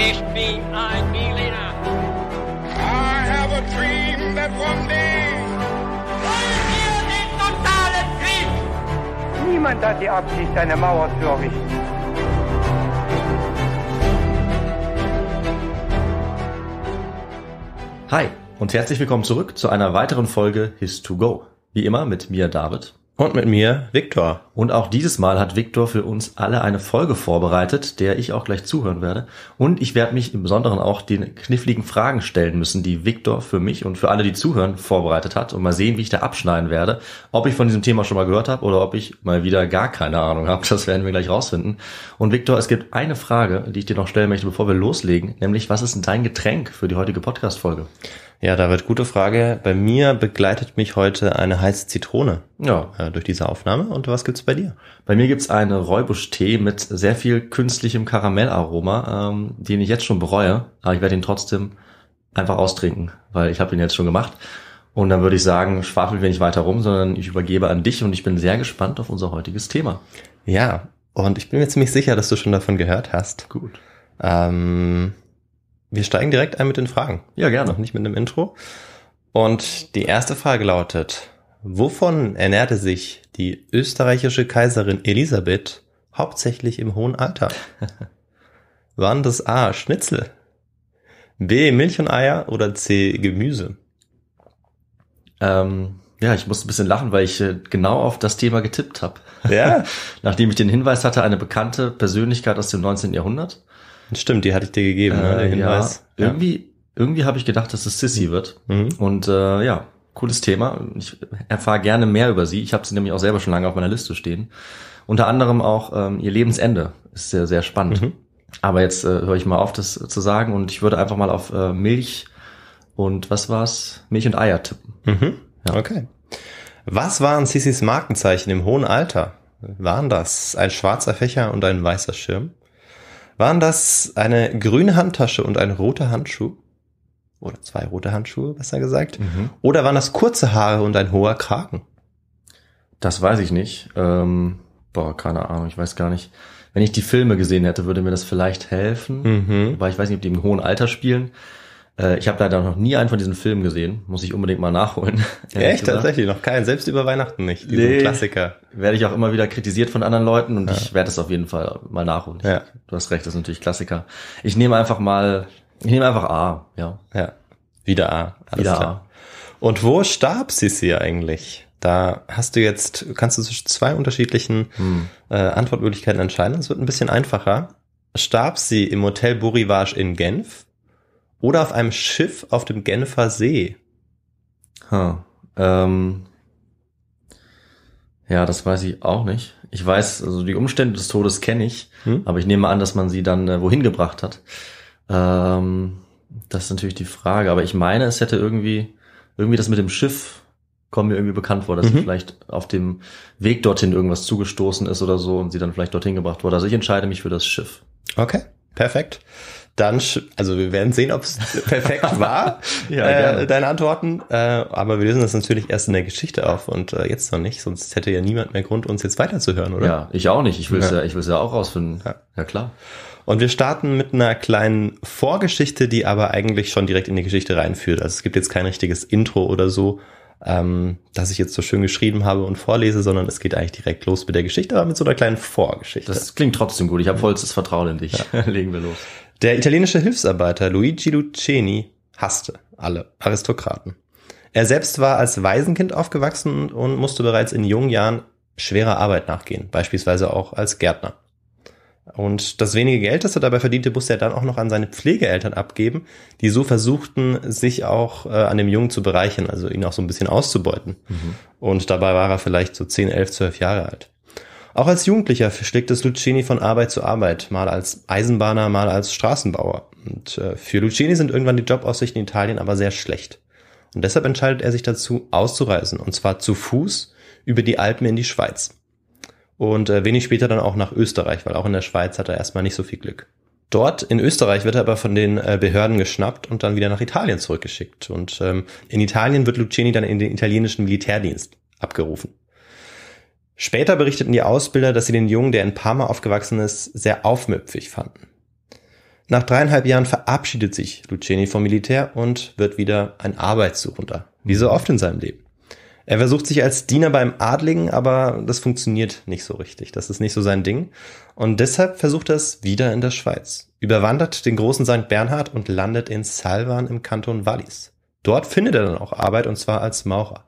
Ich bin ein Berliner. I have a dream that one day. Wollen wir den totalen Krieg? Niemand hat die Absicht, eine Mauer zu errichten. Hi und herzlich willkommen zurück zu einer weiteren Folge His to Go. Wie immer mit mir David und mit mir, Viktor. Und auch dieses Mal hat Viktor für uns alle eine Folge vorbereitet, der ich auch gleich zuhören werde. Und ich werde mich im Besonderen auch den kniffligen Fragen stellen müssen, die Viktor für mich und für alle, die zuhören, vorbereitet hat. Und mal sehen, wie ich da abschneiden werde. Ob ich von diesem Thema schon mal gehört habe oder ob ich mal wieder gar keine Ahnung habe. Das werden wir gleich rausfinden. Und Viktor, es gibt eine Frage, die ich dir noch stellen möchte, bevor wir loslegen. Nämlich, was ist denn dein Getränk für die heutige Podcast-Folge? Ja, David, gute Frage. Bei mir begleitet mich heute eine heiße Zitrone ja. Äh, durch diese Aufnahme. Und was gibt's bei dir? Bei mir gibt's einen Räubusch-Tee mit sehr viel künstlichem Karamellaroma, ähm, den ich jetzt schon bereue. Aber ich werde ihn trotzdem einfach austrinken, weil ich habe ihn jetzt schon gemacht. Und dann würde ich sagen, schwafeln wir nicht weiter rum, sondern ich übergebe an dich und ich bin sehr gespannt auf unser heutiges Thema. Ja, und ich bin mir ziemlich sicher, dass du schon davon gehört hast. Gut. Ähm, wir steigen direkt ein mit den Fragen. Ja, gerne. Noch nicht mit einem Intro. Und die erste Frage lautet, wovon ernährte sich die österreichische Kaiserin Elisabeth hauptsächlich im hohen Alter? Waren das A. Schnitzel, B. Milch und Eier oder C. Gemüse? Ähm, ja, ich musste ein bisschen lachen, weil ich äh, genau auf das Thema getippt habe. Ja. Nachdem ich den Hinweis hatte, eine bekannte Persönlichkeit aus dem 19. Jahrhundert. Stimmt, die hatte ich dir gegeben, äh, ne? der äh, Hinweis. Ja, Irgendwie, irgendwie habe ich gedacht, dass es Sissy wird. Mhm. Und äh, ja, cooles Thema. Ich erfahre gerne mehr über sie. Ich habe sie nämlich auch selber schon lange auf meiner Liste stehen. Unter anderem auch ähm, ihr Lebensende ist sehr, sehr spannend. Mhm. Aber jetzt äh, höre ich mal auf, das zu sagen und ich würde einfach mal auf äh, Milch und was war's? Milch und Eier tippen. Mhm. Ja. Okay. Was waren Sissys Markenzeichen im hohen Alter? Waren das ein schwarzer Fächer und ein weißer Schirm? Waren das eine grüne Handtasche und ein roter Handschuh? Oder zwei rote Handschuhe, besser gesagt. Mhm. Oder waren das kurze Haare und ein hoher Kragen? Das weiß ich nicht. Ähm, boah, keine Ahnung, ich weiß gar nicht. Wenn ich die Filme gesehen hätte, würde mir das vielleicht helfen. Mhm. Weil ich weiß nicht, ob die im hohen Alter spielen. Äh, ich habe leider noch nie einen von diesen Filmen gesehen. Muss ich unbedingt mal nachholen. Echt? Tatsächlich? Noch keinen? Selbst über Weihnachten nicht? Diesen nee, Klassiker. Werde ich auch immer wieder kritisiert von anderen Leuten und ja. ich werde es auf jeden Fall mal nachholen. ja. Du hast recht, das ist natürlich Klassiker. Ich nehme einfach mal, ich nehme einfach A, ja. Ja. Wieder A. Alles wieder klar. A. Und wo starb Sissi eigentlich? Da hast du jetzt, kannst du zwischen zwei unterschiedlichen hm. äh, Antwortmöglichkeiten entscheiden. Es wird ein bisschen einfacher. Starb sie im Hotel Bourivage in Genf oder auf einem Schiff auf dem Genfer See. Huh. Ähm, ja, das weiß ich auch nicht. Ich weiß, also die Umstände des Todes kenne ich, hm? aber ich nehme an, dass man sie dann äh, wohin gebracht hat. Ähm, das ist natürlich die Frage, aber ich meine, es hätte irgendwie, irgendwie das mit dem Schiff kommt mir irgendwie bekannt vor, dass mhm. sie vielleicht auf dem Weg dorthin irgendwas zugestoßen ist oder so und sie dann vielleicht dorthin gebracht wurde. Also ich entscheide mich für das Schiff. Okay, perfekt dann, also wir werden sehen, ob es perfekt war, ja, äh, deine Antworten. Äh, aber wir lösen das natürlich erst in der Geschichte auf und äh, jetzt noch nicht, sonst hätte ja niemand mehr Grund, uns jetzt weiterzuhören, oder? Ja, ich auch nicht. Ich will es ja. Ja, ich will's ja auch rausfinden. Ja. ja, klar. Und wir starten mit einer kleinen Vorgeschichte, die aber eigentlich schon direkt in die Geschichte reinführt. Also es gibt jetzt kein richtiges Intro oder so, ähm, das ich jetzt so schön geschrieben habe und vorlese, sondern es geht eigentlich direkt los mit der Geschichte, aber mit so einer kleinen Vorgeschichte. Das klingt trotzdem gut. Ich habe vollstes Vertrauen in dich. Ja. Legen wir los. Der italienische Hilfsarbeiter Luigi Luceni hasste alle Aristokraten. Er selbst war als Waisenkind aufgewachsen und musste bereits in jungen Jahren schwerer Arbeit nachgehen, beispielsweise auch als Gärtner. Und das wenige Geld, das er dabei verdiente, musste er dann auch noch an seine Pflegeeltern abgeben, die so versuchten, sich auch äh, an dem Jungen zu bereichern, also ihn auch so ein bisschen auszubeuten. Mhm. Und dabei war er vielleicht so 10, 11, 12 Jahre alt. Auch als Jugendlicher schlägt es Lucchini von Arbeit zu Arbeit, mal als Eisenbahner, mal als Straßenbauer. Und äh, für Lucchini sind irgendwann die Jobaussichten in Italien aber sehr schlecht. Und deshalb entscheidet er sich dazu, auszureisen, und zwar zu Fuß über die Alpen in die Schweiz. Und äh, wenig später dann auch nach Österreich, weil auch in der Schweiz hat er erstmal nicht so viel Glück. Dort in Österreich wird er aber von den äh, Behörden geschnappt und dann wieder nach Italien zurückgeschickt. Und ähm, in Italien wird Lucchini dann in den italienischen Militärdienst abgerufen. Später berichteten die Ausbilder, dass sie den Jungen, der in Parma aufgewachsen ist, sehr aufmüpfig fanden. Nach dreieinhalb Jahren verabschiedet sich Luceni vom Militär und wird wieder ein Arbeitssuchender, wie so oft in seinem Leben. Er versucht sich als Diener beim Adligen, aber das funktioniert nicht so richtig. Das ist nicht so sein Ding. Und deshalb versucht er es wieder in der Schweiz. Überwandert den großen St. Bernhard und landet in Salvan im Kanton Wallis. Dort findet er dann auch Arbeit und zwar als Maurer.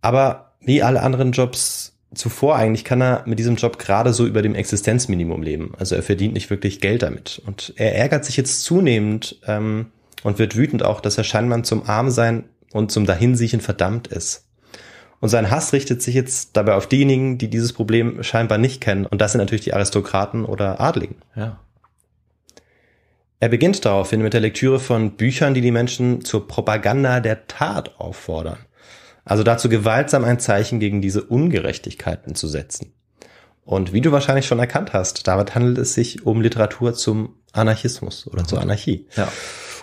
Aber wie alle anderen Jobs zuvor eigentlich kann er mit diesem Job gerade so über dem Existenzminimum leben. Also er verdient nicht wirklich Geld damit. Und er ärgert sich jetzt zunehmend ähm, und wird wütend auch, dass er scheinbar zum Arm sein und zum Dahinsiechen verdammt ist. Und sein Hass richtet sich jetzt dabei auf diejenigen, die dieses Problem scheinbar nicht kennen. Und das sind natürlich die Aristokraten oder Adligen. Ja. Er beginnt daraufhin mit der Lektüre von Büchern, die die Menschen zur Propaganda der Tat auffordern. Also dazu gewaltsam ein Zeichen gegen diese Ungerechtigkeiten zu setzen. Und wie du wahrscheinlich schon erkannt hast, damit handelt es sich um Literatur zum Anarchismus oder zur Anarchie. Ja.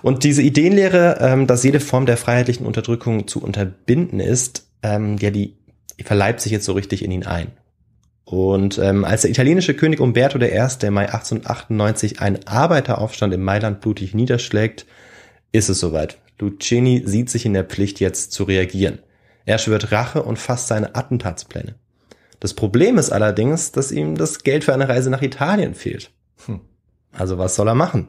Und diese Ideenlehre, ähm, dass jede Form der freiheitlichen Unterdrückung zu unterbinden ist, ähm, ja, die verleibt sich jetzt so richtig in ihn ein. Und ähm, als der italienische König Umberto I. im Mai 1898 einen Arbeiteraufstand in Mailand blutig niederschlägt, ist es soweit. Lucchini sieht sich in der Pflicht, jetzt zu reagieren. Er schwört Rache und fasst seine Attentatspläne. Das Problem ist allerdings, dass ihm das Geld für eine Reise nach Italien fehlt. Hm. Also was soll er machen?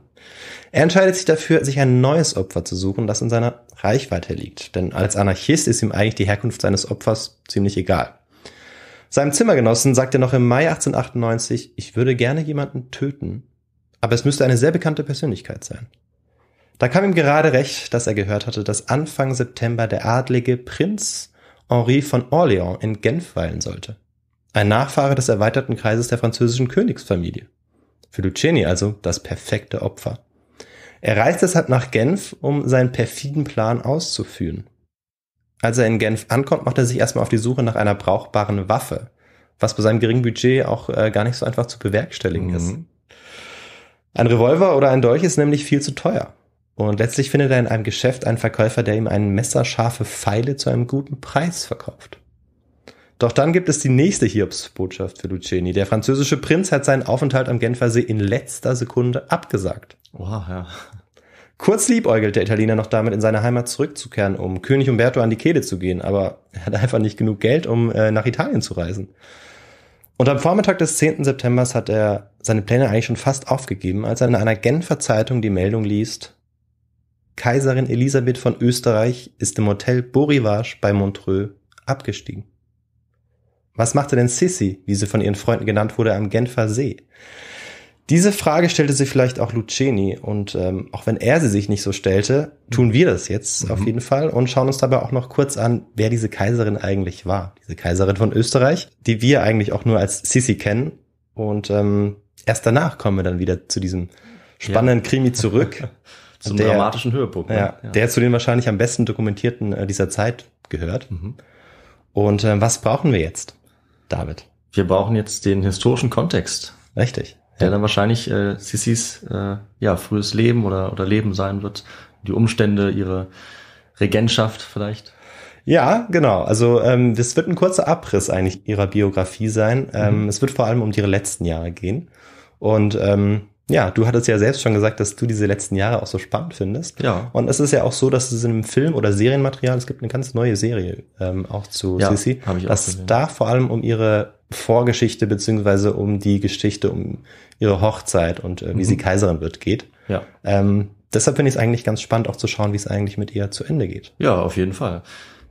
Er entscheidet sich dafür, sich ein neues Opfer zu suchen, das in seiner Reichweite liegt. Denn als Anarchist ist ihm eigentlich die Herkunft seines Opfers ziemlich egal. Seinem Zimmergenossen sagt er noch im Mai 1898, ich würde gerne jemanden töten, aber es müsste eine sehr bekannte Persönlichkeit sein. Da kam ihm gerade recht, dass er gehört hatte, dass Anfang September der adlige Prinz Henri von Orléans in Genf weilen sollte. Ein Nachfahre des erweiterten Kreises der französischen Königsfamilie. Für Luceni also das perfekte Opfer. Er reist deshalb nach Genf, um seinen perfiden Plan auszuführen. Als er in Genf ankommt, macht er sich erstmal auf die Suche nach einer brauchbaren Waffe, was bei seinem geringen Budget auch äh, gar nicht so einfach zu bewerkstelligen mhm. ist. Ein Revolver oder ein Dolch ist nämlich viel zu teuer. Und letztlich findet er in einem Geschäft einen Verkäufer, der ihm einen messerscharfe Pfeile zu einem guten Preis verkauft. Doch dann gibt es die nächste Hiobsbotschaft für Luceni. Der französische Prinz hat seinen Aufenthalt am Genfersee in letzter Sekunde abgesagt. Wow, ja. Kurz liebäugelt der Italiener noch damit, in seine Heimat zurückzukehren, um König Umberto an die Kehle zu gehen, aber er hat einfach nicht genug Geld, um äh, nach Italien zu reisen. Und am Vormittag des 10. September hat er seine Pläne eigentlich schon fast aufgegeben, als er in einer Genfer Zeitung die Meldung liest, Kaiserin Elisabeth von Österreich ist im Hotel Borivage bei Montreux abgestiegen. Was machte denn Sissy, wie sie von ihren Freunden genannt wurde, am Genfer See? Diese Frage stellte sich vielleicht auch Luceni und ähm, auch wenn er sie sich nicht so stellte, tun wir das jetzt mhm. auf jeden Fall und schauen uns dabei auch noch kurz an, wer diese Kaiserin eigentlich war. Diese Kaiserin von Österreich, die wir eigentlich auch nur als Sissi kennen und ähm, erst danach kommen wir dann wieder zu diesem spannenden ja. Krimi zurück. Zum der, dramatischen Höhepunkt. Ne? Ja, ja, Der zu den wahrscheinlich am besten dokumentierten äh, dieser Zeit gehört. Mhm. Und äh, was brauchen wir jetzt, David? Wir brauchen jetzt den historischen Kontext. Richtig. Der ja. dann wahrscheinlich äh, Sissis äh, ja, frühes Leben oder, oder Leben sein wird. Die Umstände, ihre Regentschaft vielleicht. Ja, genau. Also ähm, es wird ein kurzer Abriss eigentlich ihrer Biografie sein. Ähm, mhm. Es wird vor allem um ihre letzten Jahre gehen. Und ähm, ja, du hattest ja selbst schon gesagt, dass du diese letzten Jahre auch so spannend findest. Ja. Und es ist ja auch so, dass es in einem Film oder Serienmaterial, es gibt eine ganz neue Serie ähm, auch zu ja, Sissy, dass da vor allem um ihre Vorgeschichte beziehungsweise um die Geschichte um ihre Hochzeit und äh, wie mhm. sie Kaiserin wird geht. Ja. Ähm, deshalb finde ich es eigentlich ganz spannend, auch zu schauen, wie es eigentlich mit ihr zu Ende geht. Ja, auf jeden Fall.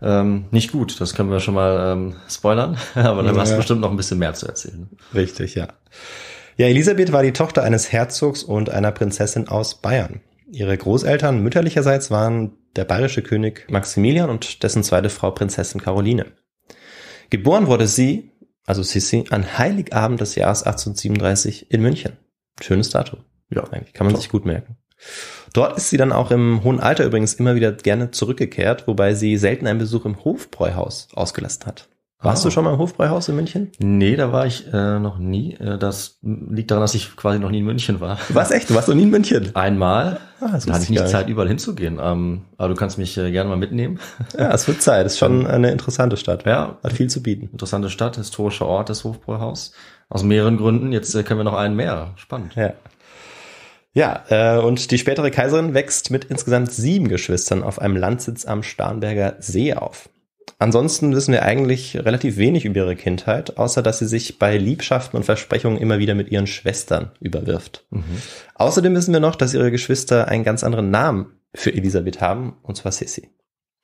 Ähm, nicht gut, das können wir schon mal ähm, spoilern, aber dann ja. hast du bestimmt noch ein bisschen mehr zu erzählen. Richtig, ja. Ja, Elisabeth war die Tochter eines Herzogs und einer Prinzessin aus Bayern. Ihre Großeltern mütterlicherseits waren der bayerische König Maximilian und dessen zweite Frau Prinzessin Caroline. Geboren wurde sie, also Sissi, an Heiligabend des Jahres 1837 in München. Schönes Datum. Ja. Eigentlich kann man top. sich gut merken. Dort ist sie dann auch im hohen Alter übrigens immer wieder gerne zurückgekehrt, wobei sie selten einen Besuch im Hofbräuhaus ausgelassen hat. Warst oh. du also. schon mal im Hofbräuhaus in München? Nee, da war ich äh, noch nie. Äh, das liegt daran, dass ich quasi noch nie in München war. Was echt? Du warst noch nie in München? Einmal. Ah, das da hatte ich nicht Zeit, überall hinzugehen. Ähm, aber du kannst mich äh, gerne mal mitnehmen. Ja, es wird Zeit. Ist schon eine interessante Stadt. Ja. Hat viel zu bieten. Interessante Stadt, historischer Ort, das Hofbräuhaus. Aus mehreren Gründen. Jetzt äh, können wir noch einen mehr. Spannend. Ja. Ja, äh, und die spätere Kaiserin wächst mit insgesamt sieben Geschwistern auf einem Landsitz am Starnberger See auf. Ansonsten wissen wir eigentlich relativ wenig über ihre Kindheit, außer dass sie sich bei Liebschaften und Versprechungen immer wieder mit ihren Schwestern überwirft. Mhm. Außerdem wissen wir noch, dass ihre Geschwister einen ganz anderen Namen für Elisabeth haben, und zwar Sissy.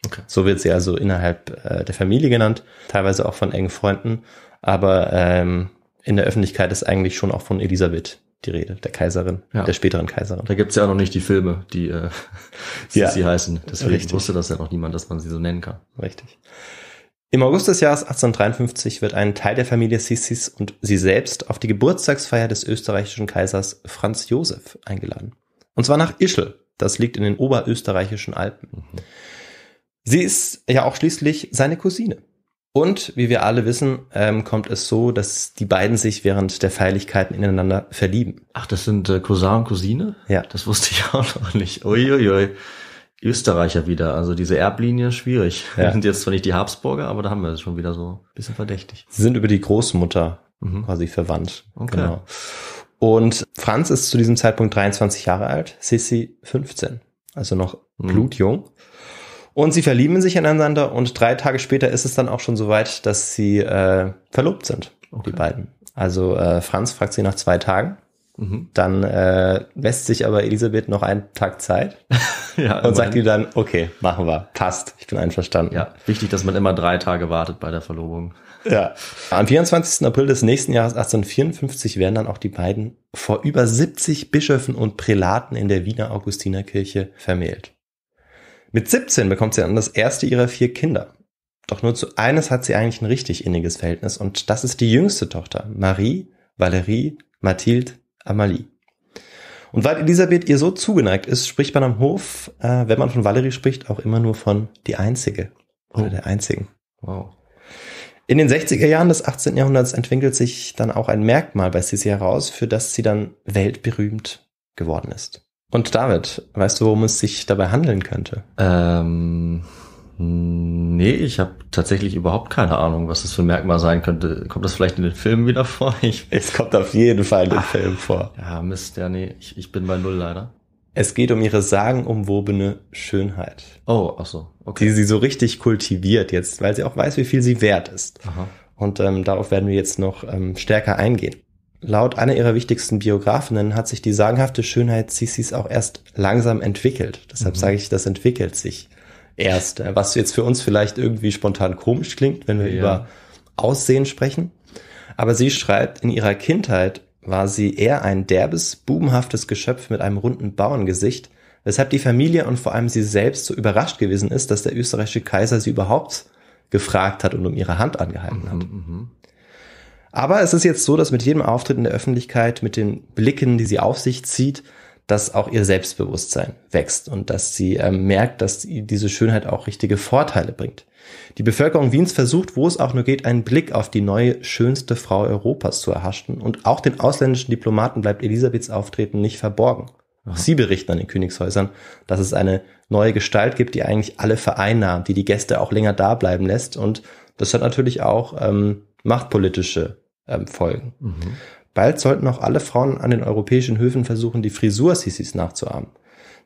Okay. So wird sie also innerhalb äh, der Familie genannt, teilweise auch von engen Freunden, aber ähm, in der Öffentlichkeit ist eigentlich schon auch von Elisabeth die Rede, der Kaiserin, ja. der späteren Kaiserin. Da gibt's ja auch noch nicht die Filme, die äh, Sissi ja. heißen. Deswegen Richtig. wusste das ja noch niemand, dass man sie so nennen kann. Richtig. Im August des Jahres 1853 wird ein Teil der Familie Sissis und sie selbst auf die Geburtstagsfeier des österreichischen Kaisers Franz Josef eingeladen. Und zwar nach Ischl. Das liegt in den oberösterreichischen Alpen. Mhm. Sie ist ja auch schließlich seine Cousine. Und wie wir alle wissen, ähm, kommt es so, dass die beiden sich während der Feierlichkeiten ineinander verlieben. Ach, das sind äh, Cousin und Cousine? Ja. Das wusste ich auch noch nicht. Uiuiui. Österreicher wieder, also diese Erblinie schwierig. Ja. Wir sind jetzt zwar nicht die Habsburger, aber da haben wir es schon wieder so ein bisschen verdächtig. Sie sind über die Großmutter mhm. quasi verwandt. Okay. Genau. Und Franz ist zu diesem Zeitpunkt 23 Jahre alt, Sissi 15, also noch mhm. blutjung. Mhm. Und sie verlieben sich ineinander und drei Tage später ist es dann auch schon soweit, dass sie äh, verlobt sind, okay. die beiden. Also äh, Franz fragt sie nach zwei Tagen. Mhm. Dann äh, lässt sich aber Elisabeth noch einen Tag Zeit ja, und sagt ihr dann, okay, machen wir, passt, ich bin einverstanden. Ja, wichtig, dass man immer drei Tage wartet bei der Verlobung. Ja. Am 24. April des nächsten Jahres 1854 werden dann auch die beiden vor über 70 Bischöfen und Prälaten in der Wiener Augustinerkirche vermählt. Mit 17 bekommt sie dann das erste ihrer vier Kinder. Doch nur zu eines hat sie eigentlich ein richtig inniges Verhältnis und das ist die jüngste Tochter, Marie, Valerie, Mathilde, Amalie. Und weil Elisabeth ihr so zugeneigt ist, spricht man am Hof, äh, wenn man von Valerie spricht, auch immer nur von die Einzige oder oh. der Einzigen. Wow. In den 60er Jahren des 18. Jahrhunderts entwickelt sich dann auch ein Merkmal bei Sissi heraus, für das sie dann weltberühmt geworden ist. Und David, weißt du, worum es sich dabei handeln könnte? Ähm, nee, ich habe tatsächlich überhaupt keine Ahnung, was das für ein Merkmal sein könnte. Kommt das vielleicht in den Filmen wieder vor? Ich, es kommt auf jeden Fall in den ah. Filmen vor. Ja, Mist, ja, nee, ich, ich bin bei Null leider. Es geht um ihre sagenumwobene Schönheit. Oh, ach so. Okay. Die sie so richtig kultiviert jetzt, weil sie auch weiß, wie viel sie wert ist. Aha. Und ähm, darauf werden wir jetzt noch ähm, stärker eingehen. Laut einer ihrer wichtigsten Biografinnen hat sich die sagenhafte Schönheit Sissis auch erst langsam entwickelt. Deshalb mhm. sage ich, das entwickelt sich erst. Äh, was jetzt für uns vielleicht irgendwie spontan komisch klingt, wenn wir ja. über Aussehen sprechen. Aber sie schreibt, in ihrer Kindheit war sie eher ein derbes, bubenhaftes Geschöpf mit einem runden Bauerngesicht, weshalb die Familie und vor allem sie selbst so überrascht gewesen ist, dass der österreichische Kaiser sie überhaupt gefragt hat und um ihre Hand angehalten hat. Mhm, mhm. Aber es ist jetzt so, dass mit jedem Auftritt in der Öffentlichkeit, mit den Blicken, die sie auf sich zieht, dass auch ihr Selbstbewusstsein wächst und dass sie äh, merkt, dass diese Schönheit auch richtige Vorteile bringt. Die Bevölkerung Wiens versucht, wo es auch nur geht, einen Blick auf die neue schönste Frau Europas zu erhaschen und auch den ausländischen Diplomaten bleibt Elisabeths Auftreten nicht verborgen. Auch sie berichten an den Königshäusern, dass es eine neue Gestalt gibt, die eigentlich alle vereinnahmt, die die Gäste auch länger da bleiben lässt und das hat natürlich auch ähm, machtpolitische ähm, Folgen. Mhm. Bald sollten auch alle Frauen an den europäischen Höfen versuchen, die Frisur Sissis nachzuahmen.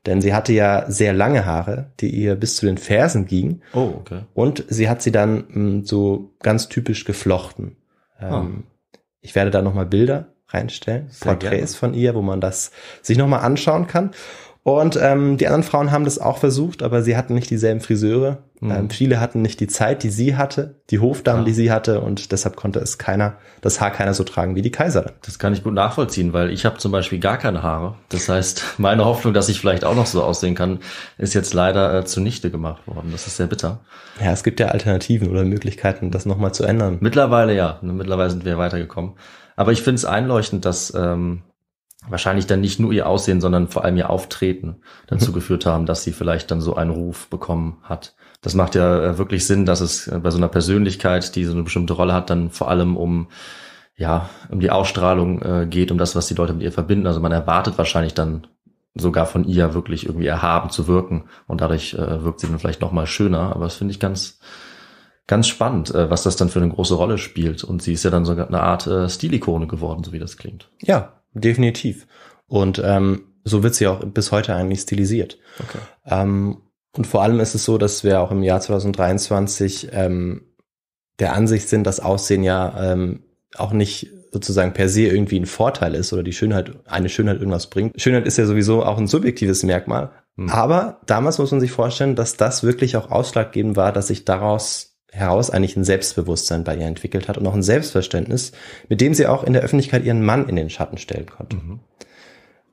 Denn sie hatte ja sehr lange Haare, die ihr bis zu den Fersen gingen. Oh, okay. Und sie hat sie dann m, hm, so ganz typisch geflochten. Ah. Ähm, oh. Ich werde da nochmal Bilder reinstellen, sehr Porträts gerne. von ihr, wo man das sich nochmal anschauen kann. Und ähm, die anderen Frauen haben das auch versucht, aber sie hatten nicht dieselben Friseure Mhm. Ähm, viele hatten nicht die Zeit, die sie hatte, die Hofdamen, ja. die sie hatte und deshalb konnte es keiner, das Haar keiner so tragen wie die Kaiserin. Das kann ich gut nachvollziehen, weil ich habe zum Beispiel gar keine Haare. Das heißt, meine Hoffnung, dass ich vielleicht auch noch so aussehen kann, ist jetzt leider äh, zunichte gemacht worden. Das ist sehr bitter. Ja, es gibt ja Alternativen oder Möglichkeiten, das nochmal zu ändern. Mittlerweile ja. Ne, mittlerweile sind wir weitergekommen. Aber ich finde es einleuchtend, dass ähm, wahrscheinlich dann nicht nur ihr Aussehen, sondern vor allem ihr Auftreten dazu mhm. geführt haben, dass sie vielleicht dann so einen Ruf bekommen hat das macht ja äh, wirklich Sinn, dass es äh, bei so einer Persönlichkeit, die so eine bestimmte Rolle hat, dann vor allem um ja, um die Ausstrahlung äh, geht, um das, was die Leute mit ihr verbinden. Also man erwartet wahrscheinlich dann sogar von ihr wirklich irgendwie erhaben zu wirken und dadurch äh, wirkt sie dann vielleicht noch mal schöner. Aber das finde ich ganz ganz spannend, äh, was das dann für eine große Rolle spielt. Und sie ist ja dann sogar eine Art äh, Stilikone geworden, so wie das klingt. Ja, definitiv. Und ähm, so wird sie auch bis heute eigentlich stilisiert. Okay. Ähm, und vor allem ist es so, dass wir auch im Jahr 2023 ähm, der Ansicht sind, dass Aussehen ja ähm, auch nicht sozusagen per se irgendwie ein Vorteil ist oder die Schönheit, eine Schönheit irgendwas bringt. Schönheit ist ja sowieso auch ein subjektives Merkmal. Mhm. Aber damals muss man sich vorstellen, dass das wirklich auch ausschlaggebend war, dass sich daraus heraus eigentlich ein Selbstbewusstsein bei ihr entwickelt hat und auch ein Selbstverständnis, mit dem sie auch in der Öffentlichkeit ihren Mann in den Schatten stellen konnte. Mhm.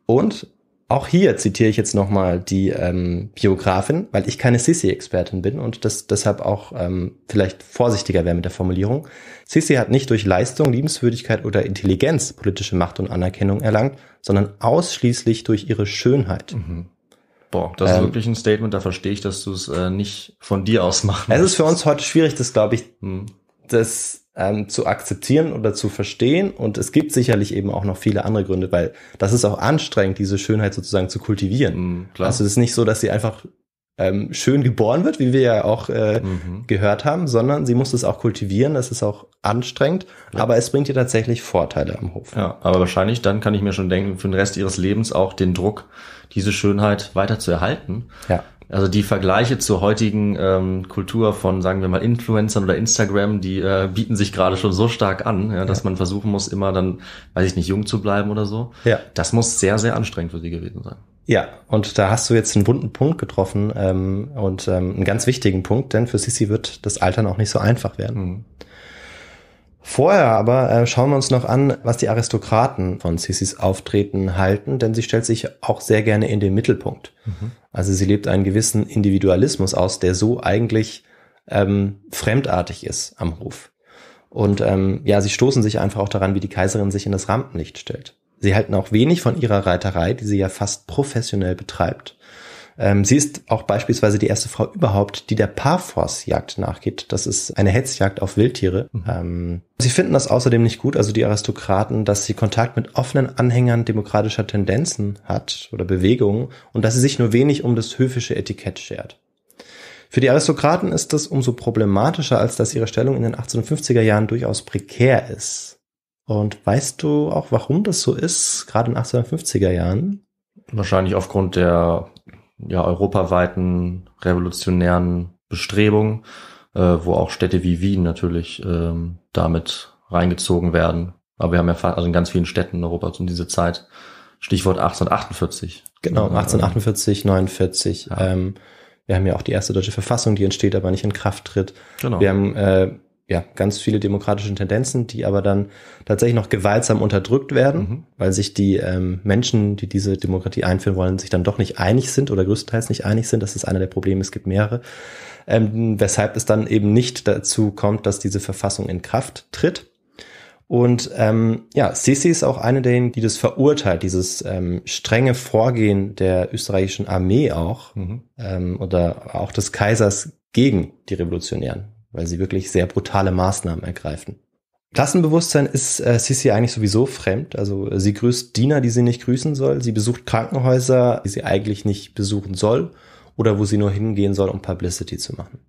Und auch hier zitiere ich jetzt nochmal die ähm, Biografin, weil ich keine Sisi-Expertin bin und das deshalb auch ähm, vielleicht vorsichtiger wäre mit der Formulierung. Sisi hat nicht durch Leistung, Liebenswürdigkeit oder Intelligenz politische Macht und Anerkennung erlangt, sondern ausschließlich durch ihre Schönheit. Mhm. Boah, das ähm, ist wirklich ein Statement, da verstehe ich, dass du es äh, nicht von dir aus machst. Es ist für uns heute schwierig, das glaube ich, mhm. das ähm, zu akzeptieren oder zu verstehen. Und es gibt sicherlich eben auch noch viele andere Gründe, weil das ist auch anstrengend, diese Schönheit sozusagen zu kultivieren. Mm, also es ist nicht so, dass sie einfach ähm, schön geboren wird, wie wir ja auch äh, mhm. gehört haben, sondern sie muss es auch kultivieren, das ist auch anstrengend, ja. aber es bringt ihr tatsächlich Vorteile am Hof. Ja, aber wahrscheinlich dann kann ich mir schon denken, für den Rest ihres Lebens auch den Druck, diese Schönheit weiter zu erhalten. Ja. Also die Vergleiche zur heutigen ähm, Kultur von, sagen wir mal, Influencern oder Instagram, die äh, bieten sich gerade schon so stark an, ja, dass ja. man versuchen muss, immer dann, weiß ich nicht, jung zu bleiben oder so. Ja. Das muss sehr, sehr anstrengend für sie gewesen sein. Ja, und da hast du jetzt einen wunden Punkt getroffen ähm, und ähm, einen ganz wichtigen Punkt, denn für Sissy wird das Altern auch nicht so einfach werden. Mhm. Vorher aber äh, schauen wir uns noch an, was die Aristokraten von Sissis Auftreten halten, denn sie stellt sich auch sehr gerne in den Mittelpunkt. Mhm. Also sie lebt einen gewissen Individualismus aus, der so eigentlich ähm, fremdartig ist am Hof. Und ähm, ja, sie stoßen sich einfach auch daran, wie die Kaiserin sich in das Rampenlicht stellt. Sie halten auch wenig von ihrer Reiterei, die sie ja fast professionell betreibt. Ähm, sie ist auch beispielsweise die erste Frau überhaupt, die der Parforce-Jagd nachgeht. Das ist eine Hetzjagd auf Wildtiere. Mhm. Ähm, sie finden das außerdem nicht gut, also die Aristokraten, dass sie Kontakt mit offenen Anhängern demokratischer Tendenzen hat oder Bewegungen und dass sie sich nur wenig um das höfische Etikett schert. Für die Aristokraten ist das umso problematischer, als dass ihre Stellung in den 1850er Jahren durchaus prekär ist. Und weißt du auch, warum das so ist, gerade in 1850er Jahren? Wahrscheinlich aufgrund der ja, europaweiten revolutionären Bestrebungen, äh, wo auch Städte wie Wien natürlich ähm, damit reingezogen werden. Aber wir haben ja also in ganz vielen Städten in Europa um diese Zeit Stichwort 1848. Genau, 1848, 49. Ja. Ähm, wir haben ja auch die erste deutsche Verfassung, die entsteht, aber nicht in Kraft tritt. Genau. Wir haben äh, ja, ganz viele demokratische Tendenzen, die aber dann tatsächlich noch gewaltsam unterdrückt werden, mhm. weil sich die ähm, Menschen, die diese Demokratie einführen wollen, sich dann doch nicht einig sind oder größtenteils nicht einig sind. Das ist einer der Probleme, es gibt mehrere. Ähm, weshalb es dann eben nicht dazu kommt, dass diese Verfassung in Kraft tritt. Und ähm, ja, Sisi ist auch eine derjenigen, die das verurteilt, dieses ähm, strenge Vorgehen der österreichischen Armee auch mhm. ähm, oder auch des Kaisers gegen die Revolutionären weil sie wirklich sehr brutale Maßnahmen ergreifen. Klassenbewusstsein ist äh, Sissi eigentlich sowieso fremd. Also äh, sie grüßt Diener, die sie nicht grüßen soll. Sie besucht Krankenhäuser, die sie eigentlich nicht besuchen soll oder wo sie nur hingehen soll, um Publicity zu machen.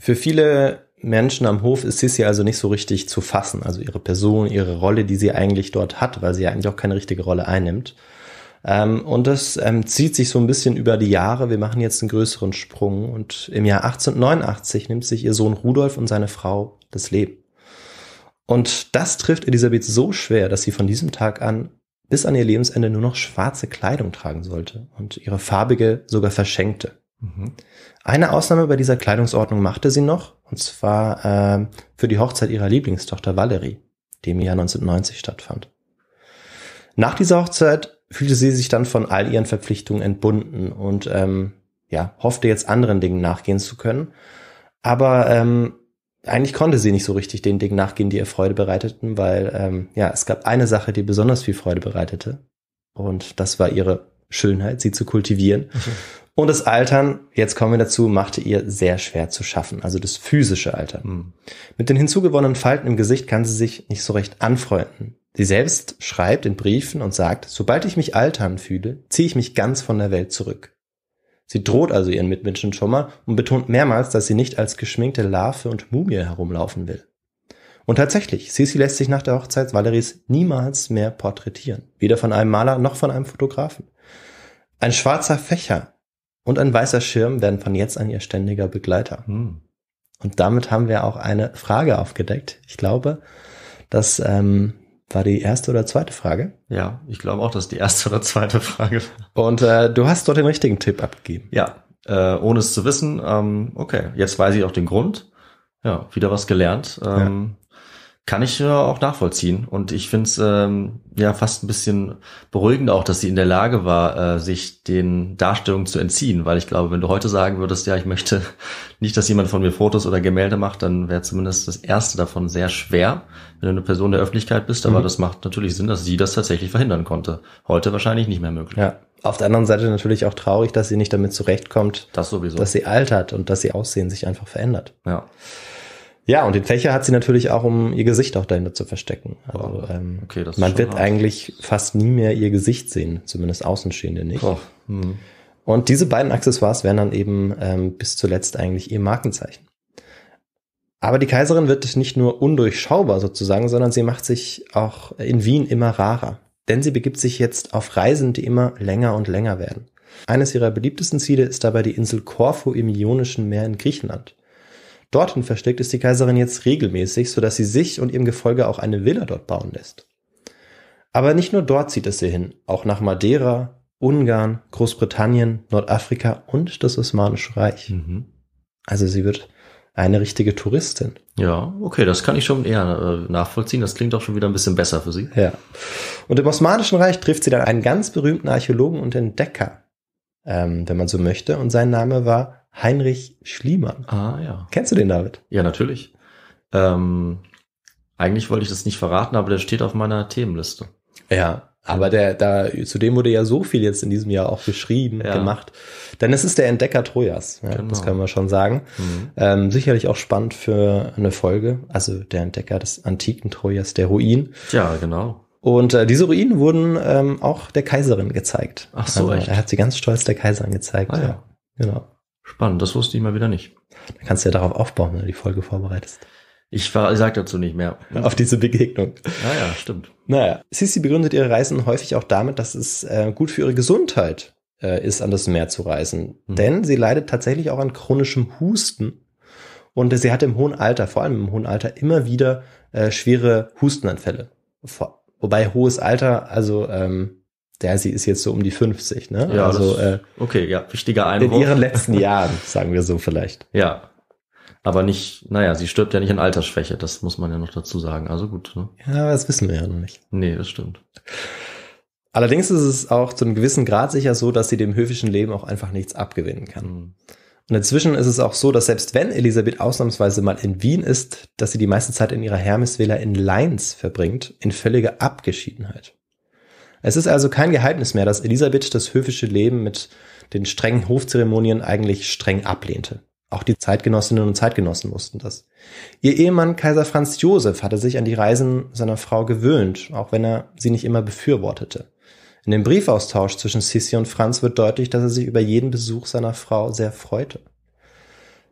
Für viele Menschen am Hof ist Sissi also nicht so richtig zu fassen. Also ihre Person, ihre Rolle, die sie eigentlich dort hat, weil sie eigentlich auch keine richtige Rolle einnimmt. Ähm, und das ähm, zieht sich so ein bisschen über die Jahre. Wir machen jetzt einen größeren Sprung. Und im Jahr 1889 nimmt sich ihr Sohn Rudolf und seine Frau das Leben. Und das trifft Elisabeth so schwer, dass sie von diesem Tag an bis an ihr Lebensende nur noch schwarze Kleidung tragen sollte und ihre farbige sogar verschenkte. Mhm. Eine Ausnahme bei dieser Kleidungsordnung machte sie noch, und zwar äh, für die Hochzeit ihrer Lieblingstochter Valerie, die im Jahr 1990 stattfand. Nach dieser Hochzeit fühlte sie sich dann von all ihren Verpflichtungen entbunden und ähm, ja, hoffte jetzt anderen Dingen nachgehen zu können. Aber ähm, eigentlich konnte sie nicht so richtig den Dingen nachgehen, die ihr Freude bereiteten, weil ähm, ja, es gab eine Sache, die besonders viel Freude bereitete. Und das war ihre Schönheit, sie zu kultivieren. Okay. Mhm. Und das Altern, jetzt kommen wir dazu, machte ihr sehr schwer zu schaffen, also das physische Alter. Mhm. Mit den hinzugewonnenen Falten im Gesicht kann sie sich nicht so recht anfreunden. Sie selbst schreibt in Briefen und sagt, sobald ich mich altern fühle, ziehe ich mich ganz von der Welt zurück. Sie droht also ihren Mitmenschen schon mal und betont mehrmals, dass sie nicht als geschminkte Larve und Mumie herumlaufen will. Und tatsächlich, Sisi lässt sich nach der Hochzeit Valeries niemals mehr porträtieren. Weder von einem Maler noch von einem Fotografen. Ein schwarzer Fächer und ein weißer Schirm werden von jetzt an ihr ständiger Begleiter. Hm. Und damit haben wir auch eine Frage aufgedeckt. Ich glaube, dass ähm, war die erste oder zweite Frage? Ja, ich glaube auch, dass die erste oder zweite Frage war. Und äh, du hast dort den richtigen Tipp abgegeben. Ja, äh, ohne es zu wissen. Ähm, okay, jetzt weiß ich auch den Grund. Ja, wieder was gelernt. Ähm, ja kann ich äh, auch nachvollziehen. Und ich finde es ähm, ja fast ein bisschen beruhigend auch, dass sie in der Lage war, äh, sich den Darstellungen zu entziehen. Weil ich glaube, wenn du heute sagen würdest, ja, ich möchte nicht, dass jemand von mir Fotos oder Gemälde macht, dann wäre zumindest das erste davon sehr schwer, wenn du eine Person der Öffentlichkeit bist. Aber mhm. das macht natürlich Sinn, dass sie das tatsächlich verhindern konnte. Heute wahrscheinlich nicht mehr möglich. Ja. Auf der anderen Seite natürlich auch traurig, dass sie nicht damit zurechtkommt, das sowieso. dass sie altert und dass ihr Aussehen sich einfach verändert. Ja. Ja, und den Fächer hat sie natürlich auch, um ihr Gesicht auch dahinter zu verstecken. Also, ähm, okay, man wird hart. eigentlich fast nie mehr ihr Gesicht sehen, zumindest Außenstehende nicht. Oh, hm. Und diese beiden Accessoires wären dann eben ähm, bis zuletzt eigentlich ihr Markenzeichen. Aber die Kaiserin wird nicht nur undurchschaubar sozusagen, sondern sie macht sich auch in Wien immer rarer. Denn sie begibt sich jetzt auf Reisen, die immer länger und länger werden. Eines ihrer beliebtesten Ziele ist dabei die Insel Korfu im Ionischen Meer in Griechenland. Dorthin versteckt ist die Kaiserin jetzt regelmäßig, sodass sie sich und ihrem Gefolge auch eine Villa dort bauen lässt. Aber nicht nur dort zieht es sie hin, auch nach Madeira, Ungarn, Großbritannien, Nordafrika und das Osmanische Reich. Mhm. Also sie wird eine richtige Touristin. Ja, okay, das kann ich schon eher äh, nachvollziehen. Das klingt auch schon wieder ein bisschen besser für sie. Ja. Und im Osmanischen Reich trifft sie dann einen ganz berühmten Archäologen und Entdecker, ähm, wenn man so möchte. Und sein Name war Heinrich Schliemann. Ah, ja. Kennst du den, David? Ja, natürlich. Ähm, eigentlich wollte ich das nicht verraten, aber der steht auf meiner Themenliste. Ja, aber der, da, zudem wurde ja so viel jetzt in diesem Jahr auch geschrieben, ja. gemacht. Denn es ist der Entdecker Trojas, ja, genau. das kann man schon sagen. Mhm. Ähm, sicherlich auch spannend für eine Folge. Also der Entdecker des antiken Trojas, der Ruin. Ja, genau. Und äh, diese Ruinen wurden ähm, auch der Kaiserin gezeigt. Ach so, also, echt? Er hat sie ganz stolz der Kaiserin gezeigt. Ah, ja. ja. Genau. Spannend, das wusste ich mal wieder nicht. Da kannst du ja darauf aufbauen, wenn du die Folge vorbereitest. Ich war, sag dazu nicht mehr. Auf diese Begegnung. Naja, stimmt. Naja, Sisi begründet ihre Reisen häufig auch damit, dass es äh, gut für ihre Gesundheit äh, ist, an das Meer zu reisen. Mhm. Denn sie leidet tatsächlich auch an chronischem Husten. Und äh, sie hatte im hohen Alter, vor allem im hohen Alter, immer wieder äh, schwere Hustenanfälle. Vor, wobei hohes Alter, also ähm, der sie ist jetzt so um die 50, ne? Ja, also das, äh, okay, ja, wichtiger Einwurf. In ihren letzten Jahren, sagen wir so vielleicht. Ja. Aber nicht, naja, sie stirbt ja nicht an Altersschwäche, das muss man ja noch dazu sagen. Also gut, ne? Ja, das wissen wir ja noch nicht. Nee, das stimmt. Allerdings ist es auch zu einem gewissen Grad sicher so, dass sie dem höfischen Leben auch einfach nichts abgewinnen kann. Mhm. Und inzwischen ist es auch so, dass selbst wenn Elisabeth ausnahmsweise mal in Wien ist, dass sie die meiste Zeit in ihrer hermes in Leins verbringt, in völliger Abgeschiedenheit. Es ist also kein Geheimnis mehr, dass Elisabeth das höfische Leben mit den strengen Hofzeremonien eigentlich streng ablehnte. Auch die Zeitgenossinnen und Zeitgenossen wussten das. Ihr Ehemann Kaiser Franz Josef hatte sich an die Reisen seiner Frau gewöhnt, auch wenn er sie nicht immer befürwortete. In dem Briefaustausch zwischen Sissi und Franz wird deutlich, dass er sich über jeden Besuch seiner Frau sehr freute.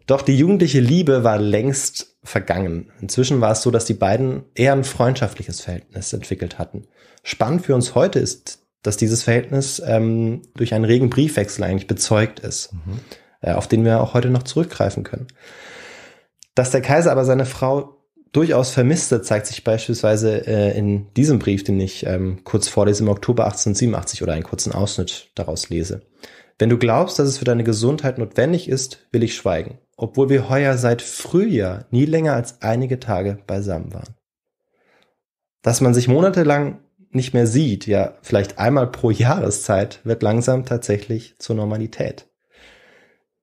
Doch die jugendliche Liebe war längst vergangen. Inzwischen war es so, dass die beiden eher ein freundschaftliches Verhältnis entwickelt hatten. Spannend für uns heute ist, dass dieses Verhältnis ähm, durch einen regen Briefwechsel eigentlich bezeugt ist, mhm. äh, auf den wir auch heute noch zurückgreifen können. Dass der Kaiser aber seine Frau durchaus vermisste, zeigt sich beispielsweise äh, in diesem Brief, den ich ähm, kurz vorlese, im Oktober 1887 oder einen kurzen Ausschnitt daraus lese. Wenn du glaubst, dass es für deine Gesundheit notwendig ist, will ich schweigen obwohl wir heuer seit Frühjahr nie länger als einige Tage beisammen waren. Dass man sich monatelang nicht mehr sieht, ja vielleicht einmal pro Jahreszeit, wird langsam tatsächlich zur Normalität.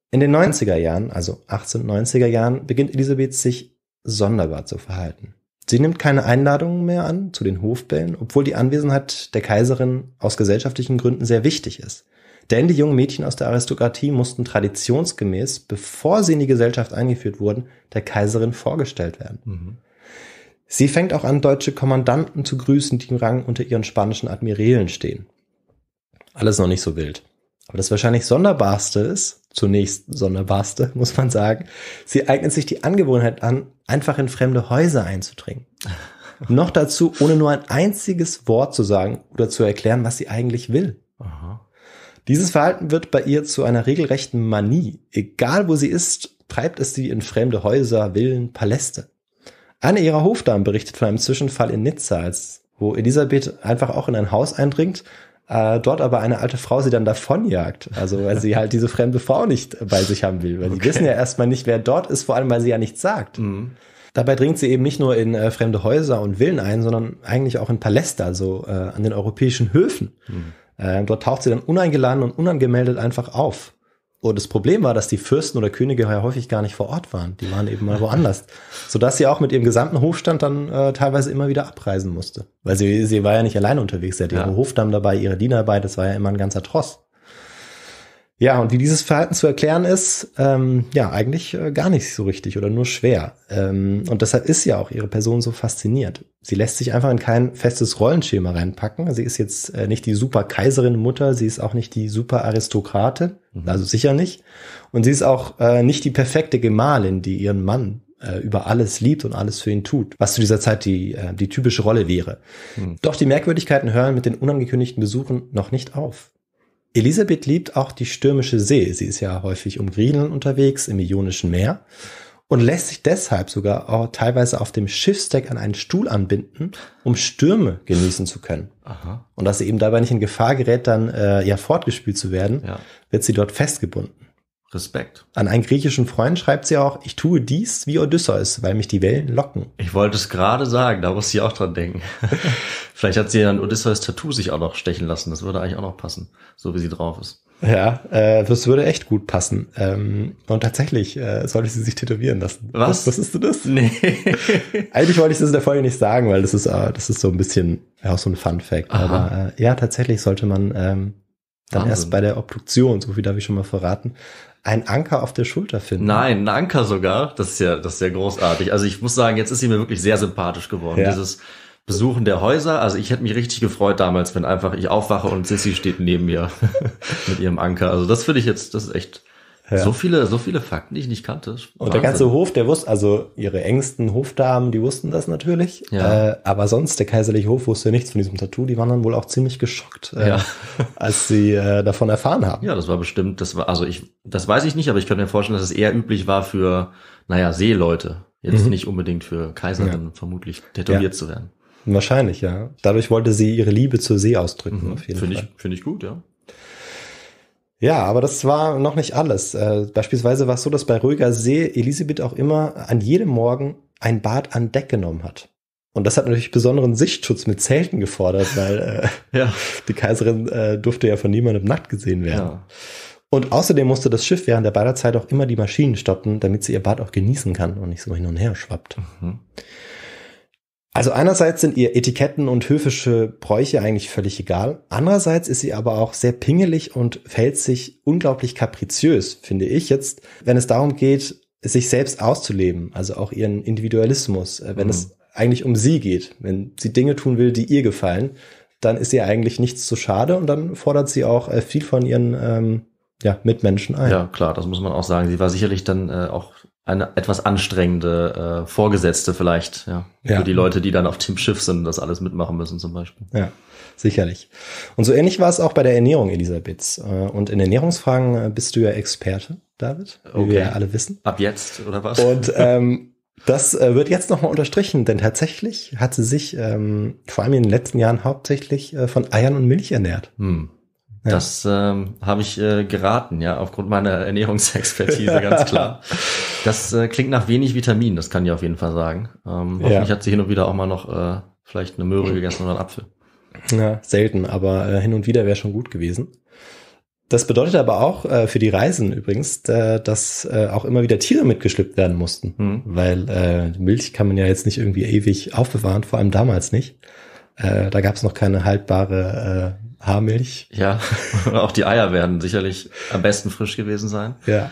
In den 90er Jahren, also 1890er Jahren, beginnt Elisabeth sich sonderbar zu verhalten. Sie nimmt keine Einladungen mehr an zu den Hofbällen, obwohl die Anwesenheit der Kaiserin aus gesellschaftlichen Gründen sehr wichtig ist. Denn die jungen Mädchen aus der Aristokratie mussten traditionsgemäß, bevor sie in die Gesellschaft eingeführt wurden, der Kaiserin vorgestellt werden. Mhm. Sie fängt auch an, deutsche Kommandanten zu grüßen, die im Rang unter ihren spanischen Admirälen stehen. Alles noch nicht so wild. Aber das wahrscheinlich Sonderbarste ist, zunächst Sonderbarste, muss man sagen, sie eignet sich die Angewohnheit an, einfach in fremde Häuser einzudringen. Noch dazu, ohne nur ein einziges Wort zu sagen oder zu erklären, was sie eigentlich will. Aha. Dieses Verhalten wird bei ihr zu einer regelrechten Manie. Egal wo sie ist, treibt es sie in fremde Häuser, Villen, Paläste. Eine ihrer Hofdamen berichtet von einem Zwischenfall in Nizza, wo Elisabeth einfach auch in ein Haus eindringt, äh, dort aber eine alte Frau sie dann davonjagt. Also weil sie halt diese fremde Frau nicht bei sich haben will. Weil okay. die wissen ja erstmal nicht, wer dort ist, vor allem weil sie ja nichts sagt. Mhm. Dabei dringt sie eben nicht nur in äh, fremde Häuser und Villen ein, sondern eigentlich auch in Paläste, also äh, an den europäischen Höfen. Mhm. Äh, dort taucht sie dann uneingeladen und unangemeldet einfach auf. Und das Problem war, dass die Fürsten oder Könige ja häufig gar nicht vor Ort waren. Die waren eben mal woanders. Sodass sie auch mit ihrem gesamten Hofstand dann äh, teilweise immer wieder abreisen musste. Weil sie, sie war ja nicht alleine unterwegs. Sie hatte ja. ihre Hofdamen dabei, ihre Diener dabei. Das war ja immer ein ganzer Tross. Ja, und wie dieses Verhalten zu erklären ist, ähm, ja, eigentlich äh, gar nicht so richtig oder nur schwer. Ähm, und deshalb ist ja auch ihre Person so fasziniert. Sie lässt sich einfach in kein festes Rollenschema reinpacken. Sie ist jetzt äh, nicht die super Kaiserin Mutter, sie ist auch nicht die super Aristokrate, mhm. also sicher nicht. Und sie ist auch äh, nicht die perfekte Gemahlin, die ihren Mann äh, über alles liebt und alles für ihn tut, was zu dieser Zeit die, äh, die typische Rolle wäre. Mhm. Doch die Merkwürdigkeiten hören mit den unangekündigten Besuchen noch nicht auf. Elisabeth liebt auch die stürmische See. Sie ist ja häufig um Griechenland unterwegs, im Ionischen Meer und lässt sich deshalb sogar auch teilweise auf dem Schiffsdeck an einen Stuhl anbinden, um Stürme genießen zu können. Aha. Und dass sie eben dabei nicht in Gefahr gerät, dann äh, ja fortgespült zu werden, ja. wird sie dort festgebunden. Respekt. An einen griechischen Freund schreibt sie auch, ich tue dies wie Odysseus, weil mich die Wellen locken. Ich wollte es gerade sagen, da muss sie auch dran denken. Vielleicht hat sie dann Odysseus Tattoo sich auch noch stechen lassen, das würde eigentlich auch noch passen, so wie sie drauf ist. Ja, äh, das würde echt gut passen. Ähm, und tatsächlich äh, sollte sie sich tätowieren lassen. Was? Was ist du das? Nee. Eigentlich wollte ich das in der Folge nicht sagen, weil das ist, äh, das ist so ein bisschen auch so ein Fun Fact. Aber äh, ja, tatsächlich sollte man ähm, dann Wahnsinn. erst bei der Obduktion, so viel darf ich schon mal verraten, einen Anker auf der Schulter finden. Nein, einen Anker sogar. Das ist ja, das ist ja großartig. Also ich muss sagen, jetzt ist sie mir wirklich sehr sympathisch geworden. Ja. Dieses Besuchen der Häuser. Also ich hätte mich richtig gefreut damals, wenn einfach ich aufwache und Sissy steht neben mir mit ihrem Anker. Also das finde ich jetzt, das ist echt ja. So viele, so viele Fakten, die ich nicht kannte. Und Wahnsinn. der ganze Hof, der wusste, also ihre engsten Hofdamen, die wussten das natürlich. Ja. Äh, aber sonst, der kaiserliche Hof wusste nichts von diesem Tattoo. Die waren dann wohl auch ziemlich geschockt, äh, ja. als sie äh, davon erfahren haben. Ja, das war bestimmt, das war, also ich, das weiß ich nicht, aber ich kann mir vorstellen, dass es eher üblich war für, naja, Seeleute. Jetzt mhm. nicht unbedingt für Kaiserinnen vermutlich tätowiert zu werden. Wahrscheinlich, ja. Dadurch wollte sie ihre Liebe zur See ausdrücken, mhm. auf jeden Find Fall. Finde ich, finde ich gut, ja. Ja, aber das war noch nicht alles. Äh, beispielsweise war es so, dass bei ruhiger See Elisabeth auch immer an jedem Morgen ein Bad an Deck genommen hat. Und das hat natürlich besonderen Sichtschutz mit Zelten gefordert, weil äh, ja. die Kaiserin äh, durfte ja von niemandem nackt gesehen werden. Ja. Und außerdem musste das Schiff während der Baderzeit auch immer die Maschinen stoppen, damit sie ihr Bad auch genießen kann und nicht so hin und her schwappt. Mhm. Also einerseits sind ihr Etiketten und höfische Bräuche eigentlich völlig egal. Andererseits ist sie aber auch sehr pingelig und fällt sich unglaublich kapriziös, finde ich jetzt, wenn es darum geht, sich selbst auszuleben, also auch ihren Individualismus, äh, wenn mhm. es eigentlich um sie geht, wenn sie Dinge tun will, die ihr gefallen, dann ist ihr eigentlich nichts zu schade und dann fordert sie auch äh, viel von ihren ähm, ja, mit Menschen ein. Ja, klar, das muss man auch sagen. Sie war sicherlich dann äh, auch eine etwas anstrengende äh, Vorgesetzte vielleicht, ja, ja. Für die Leute, die dann auf dem Schiff sind, das alles mitmachen müssen zum Beispiel. Ja, sicherlich. Und so ähnlich war es auch bei der Ernährung Elisabeths. Äh, und in Ernährungsfragen äh, bist du ja Experte, David, wie okay. wir ja alle wissen. Ab jetzt, oder was? Und ähm, das äh, wird jetzt nochmal unterstrichen, denn tatsächlich hat sie sich ähm, vor allem in den letzten Jahren hauptsächlich äh, von Eiern und Milch ernährt. Hm. Ja. Das ähm, habe ich äh, geraten, ja, aufgrund meiner Ernährungsexpertise, ganz klar. Das äh, klingt nach wenig Vitamin, das kann ich auf jeden Fall sagen. Ähm, hoffentlich ja. hat sie hin und wieder auch mal noch äh, vielleicht eine Möhre gegessen oder einen Apfel. Ja, selten, aber äh, hin und wieder wäre schon gut gewesen. Das bedeutet aber auch äh, für die Reisen übrigens, äh, dass äh, auch immer wieder Tiere mitgeschleppt werden mussten, hm. weil äh, Milch kann man ja jetzt nicht irgendwie ewig aufbewahren, vor allem damals nicht. Äh, da gab es noch keine haltbare äh, Haarmilch. Ja, und auch die Eier werden sicherlich am besten frisch gewesen sein. Ja.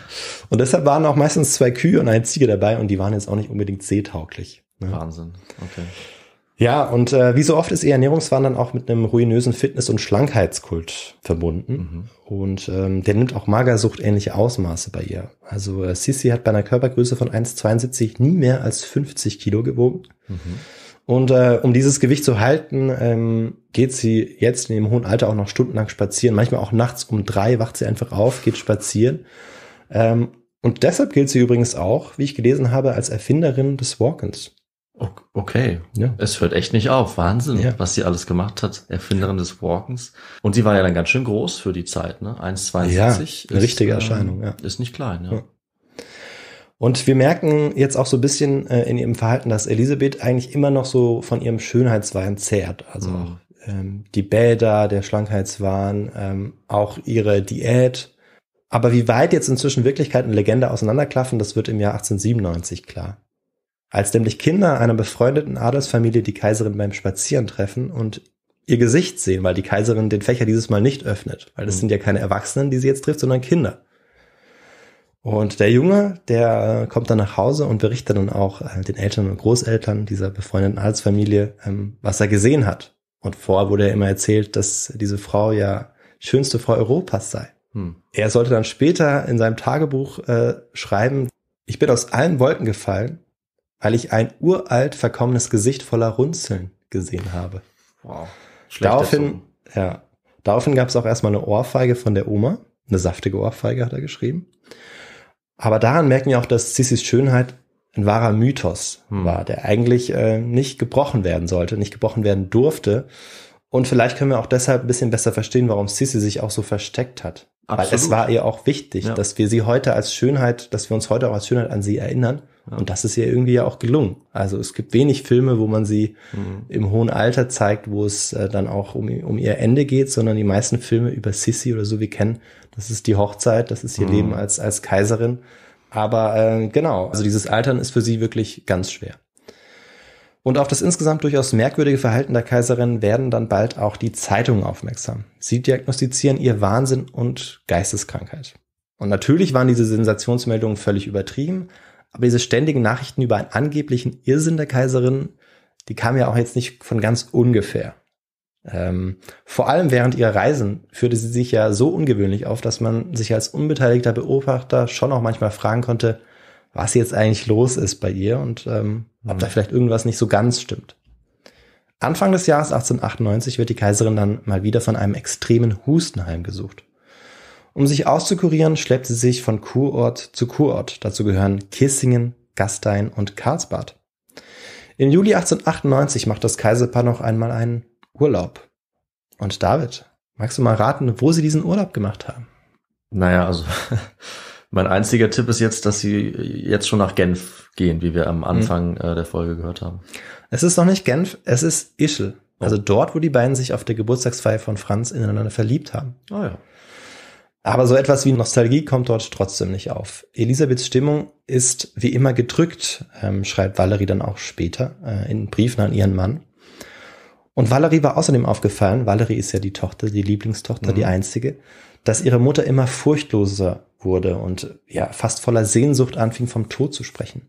Und deshalb waren auch meistens zwei Kühe und eine Ziege dabei und die waren jetzt auch nicht unbedingt seetauglich. Ne? Wahnsinn, okay. Ja, und äh, wie so oft ist ihr Ernährungswandern auch mit einem ruinösen Fitness- und Schlankheitskult verbunden. Mhm. Und ähm, der nimmt auch Magersucht ähnliche Ausmaße bei ihr. Also äh, Sissy hat bei einer Körpergröße von 1,72 nie mehr als 50 Kilo gewogen. Mhm. Und äh, um dieses Gewicht zu halten, ähm, geht sie jetzt in ihrem hohen Alter auch noch stundenlang spazieren. Manchmal auch nachts um drei wacht sie einfach auf, geht spazieren. Ähm, und deshalb gilt sie übrigens auch, wie ich gelesen habe, als Erfinderin des Walkens. Okay, ja. es hört echt nicht auf. Wahnsinn, ja. was sie alles gemacht hat. Erfinderin des Walkens. Und sie war ja dann ganz schön groß für die Zeit, ne? 1,42. Ja, eine richtige ähm, Erscheinung, ja. Ist nicht klein, ja. ja. Und wir merken jetzt auch so ein bisschen äh, in ihrem Verhalten, dass Elisabeth eigentlich immer noch so von ihrem Schönheitswahn zehrt. Also mhm. ähm, die Bäder, der Schlankheitswahn, ähm, auch ihre Diät. Aber wie weit jetzt inzwischen Wirklichkeit und Legende auseinanderklaffen, das wird im Jahr 1897 klar. Als nämlich Kinder einer befreundeten Adelsfamilie die Kaiserin beim Spazieren treffen und ihr Gesicht sehen, weil die Kaiserin den Fächer dieses Mal nicht öffnet. Weil das mhm. sind ja keine Erwachsenen, die sie jetzt trifft, sondern Kinder. Und der Junge, der äh, kommt dann nach Hause und berichtet dann auch äh, den Eltern und Großeltern dieser befreundeten Arztfamilie, ähm, was er gesehen hat. Und vorher wurde er immer erzählt, dass diese Frau ja schönste Frau Europas sei. Hm. Er sollte dann später in seinem Tagebuch äh, schreiben, ich bin aus allen Wolken gefallen, weil ich ein uralt verkommenes Gesicht voller Runzeln gesehen habe. Wow. Schlecht daraufhin, ja, daraufhin gab es auch erstmal eine Ohrfeige von der Oma. Eine saftige Ohrfeige hat er geschrieben. Aber daran merken wir auch, dass Sissys Schönheit ein wahrer Mythos hm. war, der eigentlich äh, nicht gebrochen werden sollte, nicht gebrochen werden durfte. Und vielleicht können wir auch deshalb ein bisschen besser verstehen, warum Sissy sich auch so versteckt hat. Absolut. Weil es war ihr auch wichtig, ja. dass wir sie heute als Schönheit, dass wir uns heute auch als Schönheit an sie erinnern und das ist ja irgendwie ja auch gelungen. Also es gibt wenig Filme, wo man sie mhm. im hohen Alter zeigt, wo es äh, dann auch um, um ihr Ende geht, sondern die meisten Filme über Sissy oder so wie kennen, das ist die Hochzeit, das ist ihr mhm. Leben als, als Kaiserin. Aber äh, genau, also dieses Altern ist für sie wirklich ganz schwer. Und auf das insgesamt durchaus merkwürdige Verhalten der Kaiserin werden dann bald auch die Zeitungen aufmerksam. Sie diagnostizieren ihr Wahnsinn und Geisteskrankheit. Und natürlich waren diese Sensationsmeldungen völlig übertrieben, aber diese ständigen Nachrichten über einen angeblichen Irrsinn der Kaiserin, die kamen ja auch jetzt nicht von ganz ungefähr. Ähm, vor allem während ihrer Reisen führte sie sich ja so ungewöhnlich auf, dass man sich als unbeteiligter Beobachter schon auch manchmal fragen konnte, was jetzt eigentlich los ist bei ihr und ähm, ob da mhm. vielleicht irgendwas nicht so ganz stimmt. Anfang des Jahres 1898 wird die Kaiserin dann mal wieder von einem extremen Husten heimgesucht. Um sich auszukurieren, schleppt sie sich von Kurort zu Kurort. Dazu gehören Kissingen, Gastein und Karlsbad. Im Juli 1898 macht das Kaiserpaar noch einmal einen Urlaub. Und David, magst du mal raten, wo sie diesen Urlaub gemacht haben? Naja, also mein einziger Tipp ist jetzt, dass sie jetzt schon nach Genf gehen, wie wir am mhm. Anfang mhm. der Folge gehört haben. Es ist noch nicht Genf, es ist Ischl. Oh. Also dort, wo die beiden sich auf der Geburtstagsfeier von Franz ineinander verliebt haben. Ah oh ja. Aber so etwas wie Nostalgie kommt dort trotzdem nicht auf. Elisabeths Stimmung ist wie immer gedrückt, ähm, schreibt Valerie dann auch später äh, in Briefen an ihren Mann. Und Valerie war außerdem aufgefallen, Valerie ist ja die Tochter, die Lieblingstochter, mhm. die einzige, dass ihre Mutter immer furchtloser wurde und ja fast voller Sehnsucht anfing, vom Tod zu sprechen.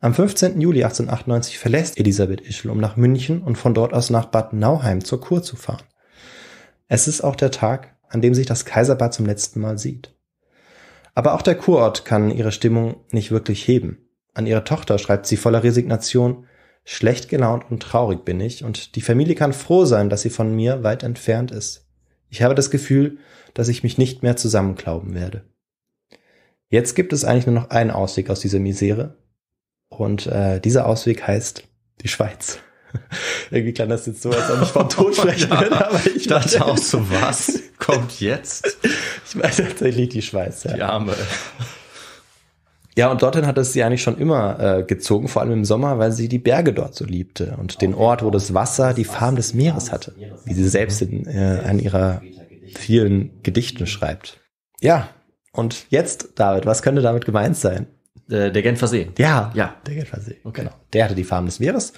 Am 15. Juli 1898 verlässt Elisabeth Ischl, um nach München und von dort aus nach Bad Nauheim zur Kur zu fahren. Es ist auch der Tag, an dem sich das Kaiserpaar zum letzten Mal sieht. Aber auch der Kurort kann ihre Stimmung nicht wirklich heben. An ihre Tochter schreibt sie voller Resignation, schlecht gelaunt und traurig bin ich und die Familie kann froh sein, dass sie von mir weit entfernt ist. Ich habe das Gefühl, dass ich mich nicht mehr zusammenklauben werde. Jetzt gibt es eigentlich nur noch einen Ausweg aus dieser Misere und äh, dieser Ausweg heißt die Schweiz. Irgendwie klang das jetzt so, als ob ich vom Tod sprechen ja, aber ich dachte auch so, was kommt jetzt? ich meine tatsächlich die Schweiz, ja. Die Arme. Ja, und dorthin hat es sie eigentlich schon immer äh, gezogen, vor allem im Sommer, weil sie die Berge dort so liebte und den Ort, wo das Wasser die Farben des Meeres hatte, wie sie selbst in äh, an ihrer vielen Gedichten schreibt. Ja, und jetzt, David, was könnte damit gemeint sein? Äh, der Genfer See. Ja, ja. der Genfer See. Okay. Genau. Der hatte die Farben des Meeres.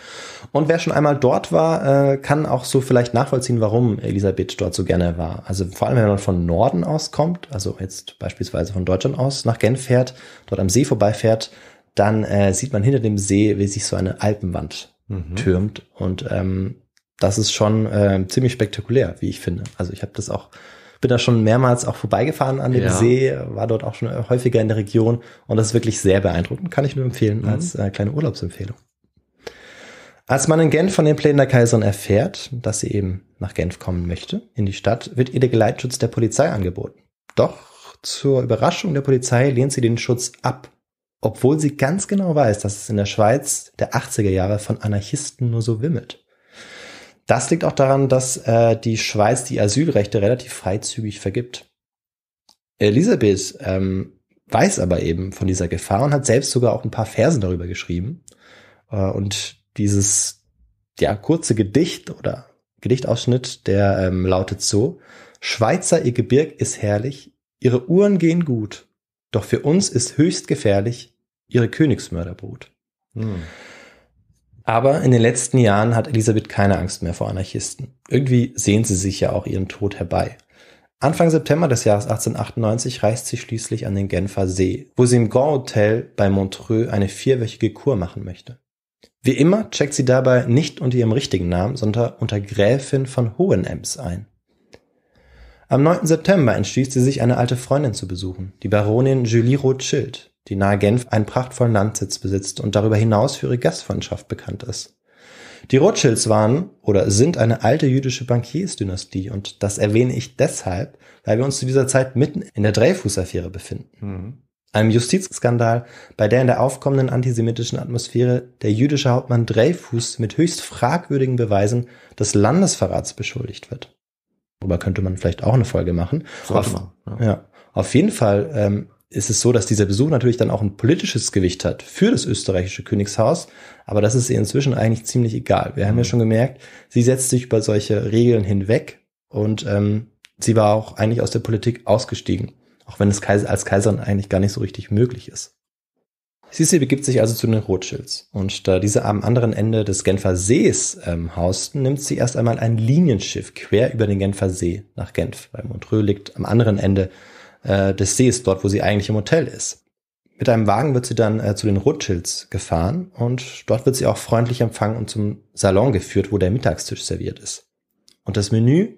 Und wer schon einmal dort war, äh, kann auch so vielleicht nachvollziehen, warum Elisabeth dort so gerne war. Also vor allem, wenn man von Norden aus kommt, also jetzt beispielsweise von Deutschland aus nach Genf fährt, dort am See vorbeifährt, dann äh, sieht man hinter dem See, wie sich so eine Alpenwand mhm. türmt. Und ähm, das ist schon äh, ziemlich spektakulär, wie ich finde. Also ich habe das auch bin da schon mehrmals auch vorbeigefahren an dem ja. See, war dort auch schon häufiger in der Region und das ist wirklich sehr beeindruckend, kann ich nur empfehlen mhm. als äh, kleine Urlaubsempfehlung. Als man in Genf von den Plänen der Kaiserin erfährt, dass sie eben nach Genf kommen möchte, in die Stadt, wird ihr der Geleitschutz der Polizei angeboten. Doch zur Überraschung der Polizei lehnt sie den Schutz ab, obwohl sie ganz genau weiß, dass es in der Schweiz der 80er Jahre von Anarchisten nur so wimmelt. Das liegt auch daran, dass äh, die Schweiz die Asylrechte relativ freizügig vergibt. Elisabeth ähm, weiß aber eben von dieser Gefahr und hat selbst sogar auch ein paar Versen darüber geschrieben. Äh, und dieses ja, kurze Gedicht oder Gedichtausschnitt, der ähm, lautet so, Schweizer, ihr Gebirg ist herrlich, ihre Uhren gehen gut, doch für uns ist höchst gefährlich ihre Königsmörderbrut. Hm. Aber in den letzten Jahren hat Elisabeth keine Angst mehr vor Anarchisten. Irgendwie sehen sie sich ja auch ihren Tod herbei. Anfang September des Jahres 1898 reist sie schließlich an den Genfer See, wo sie im Grand Hotel bei Montreux eine vierwöchige Kur machen möchte. Wie immer checkt sie dabei nicht unter ihrem richtigen Namen, sondern unter Gräfin von Hohenems ein. Am 9. September entschließt sie sich, eine alte Freundin zu besuchen, die Baronin Julie Rothschild die nahe Genf einen prachtvollen Landsitz besitzt und darüber hinaus für ihre Gastfreundschaft bekannt ist. Die Rothschilds waren oder sind eine alte jüdische Bankiersdynastie und das erwähne ich deshalb, weil wir uns zu dieser Zeit mitten in der Dreyfus-Affäre befinden. Mhm. Einem Justizskandal, bei der in der aufkommenden antisemitischen Atmosphäre der jüdische Hauptmann Dreyfus mit höchst fragwürdigen Beweisen des Landesverrats beschuldigt wird. Darüber könnte man vielleicht auch eine Folge machen. Auf, man, ja. ja. auf jeden Fall ähm, ist es so, dass dieser Besuch natürlich dann auch ein politisches Gewicht hat für das österreichische Königshaus, aber das ist ihr inzwischen eigentlich ziemlich egal. Wir mhm. haben ja mhm. schon gemerkt, sie setzt sich über solche Regeln hinweg und ähm, sie war auch eigentlich aus der Politik ausgestiegen, auch wenn es als Kaiserin eigentlich gar nicht so richtig möglich ist. Sisi begibt sich also zu den Rothschilds und da diese am anderen Ende des Genfer Sees ähm, hausten, nimmt sie erst einmal ein Linienschiff quer über den Genfer See nach Genf, weil Montreux liegt am anderen Ende äh, des Sees, dort wo sie eigentlich im Hotel ist. Mit einem Wagen wird sie dann äh, zu den Rothschilds gefahren und dort wird sie auch freundlich empfangen und zum Salon geführt, wo der Mittagstisch serviert ist. Und das Menü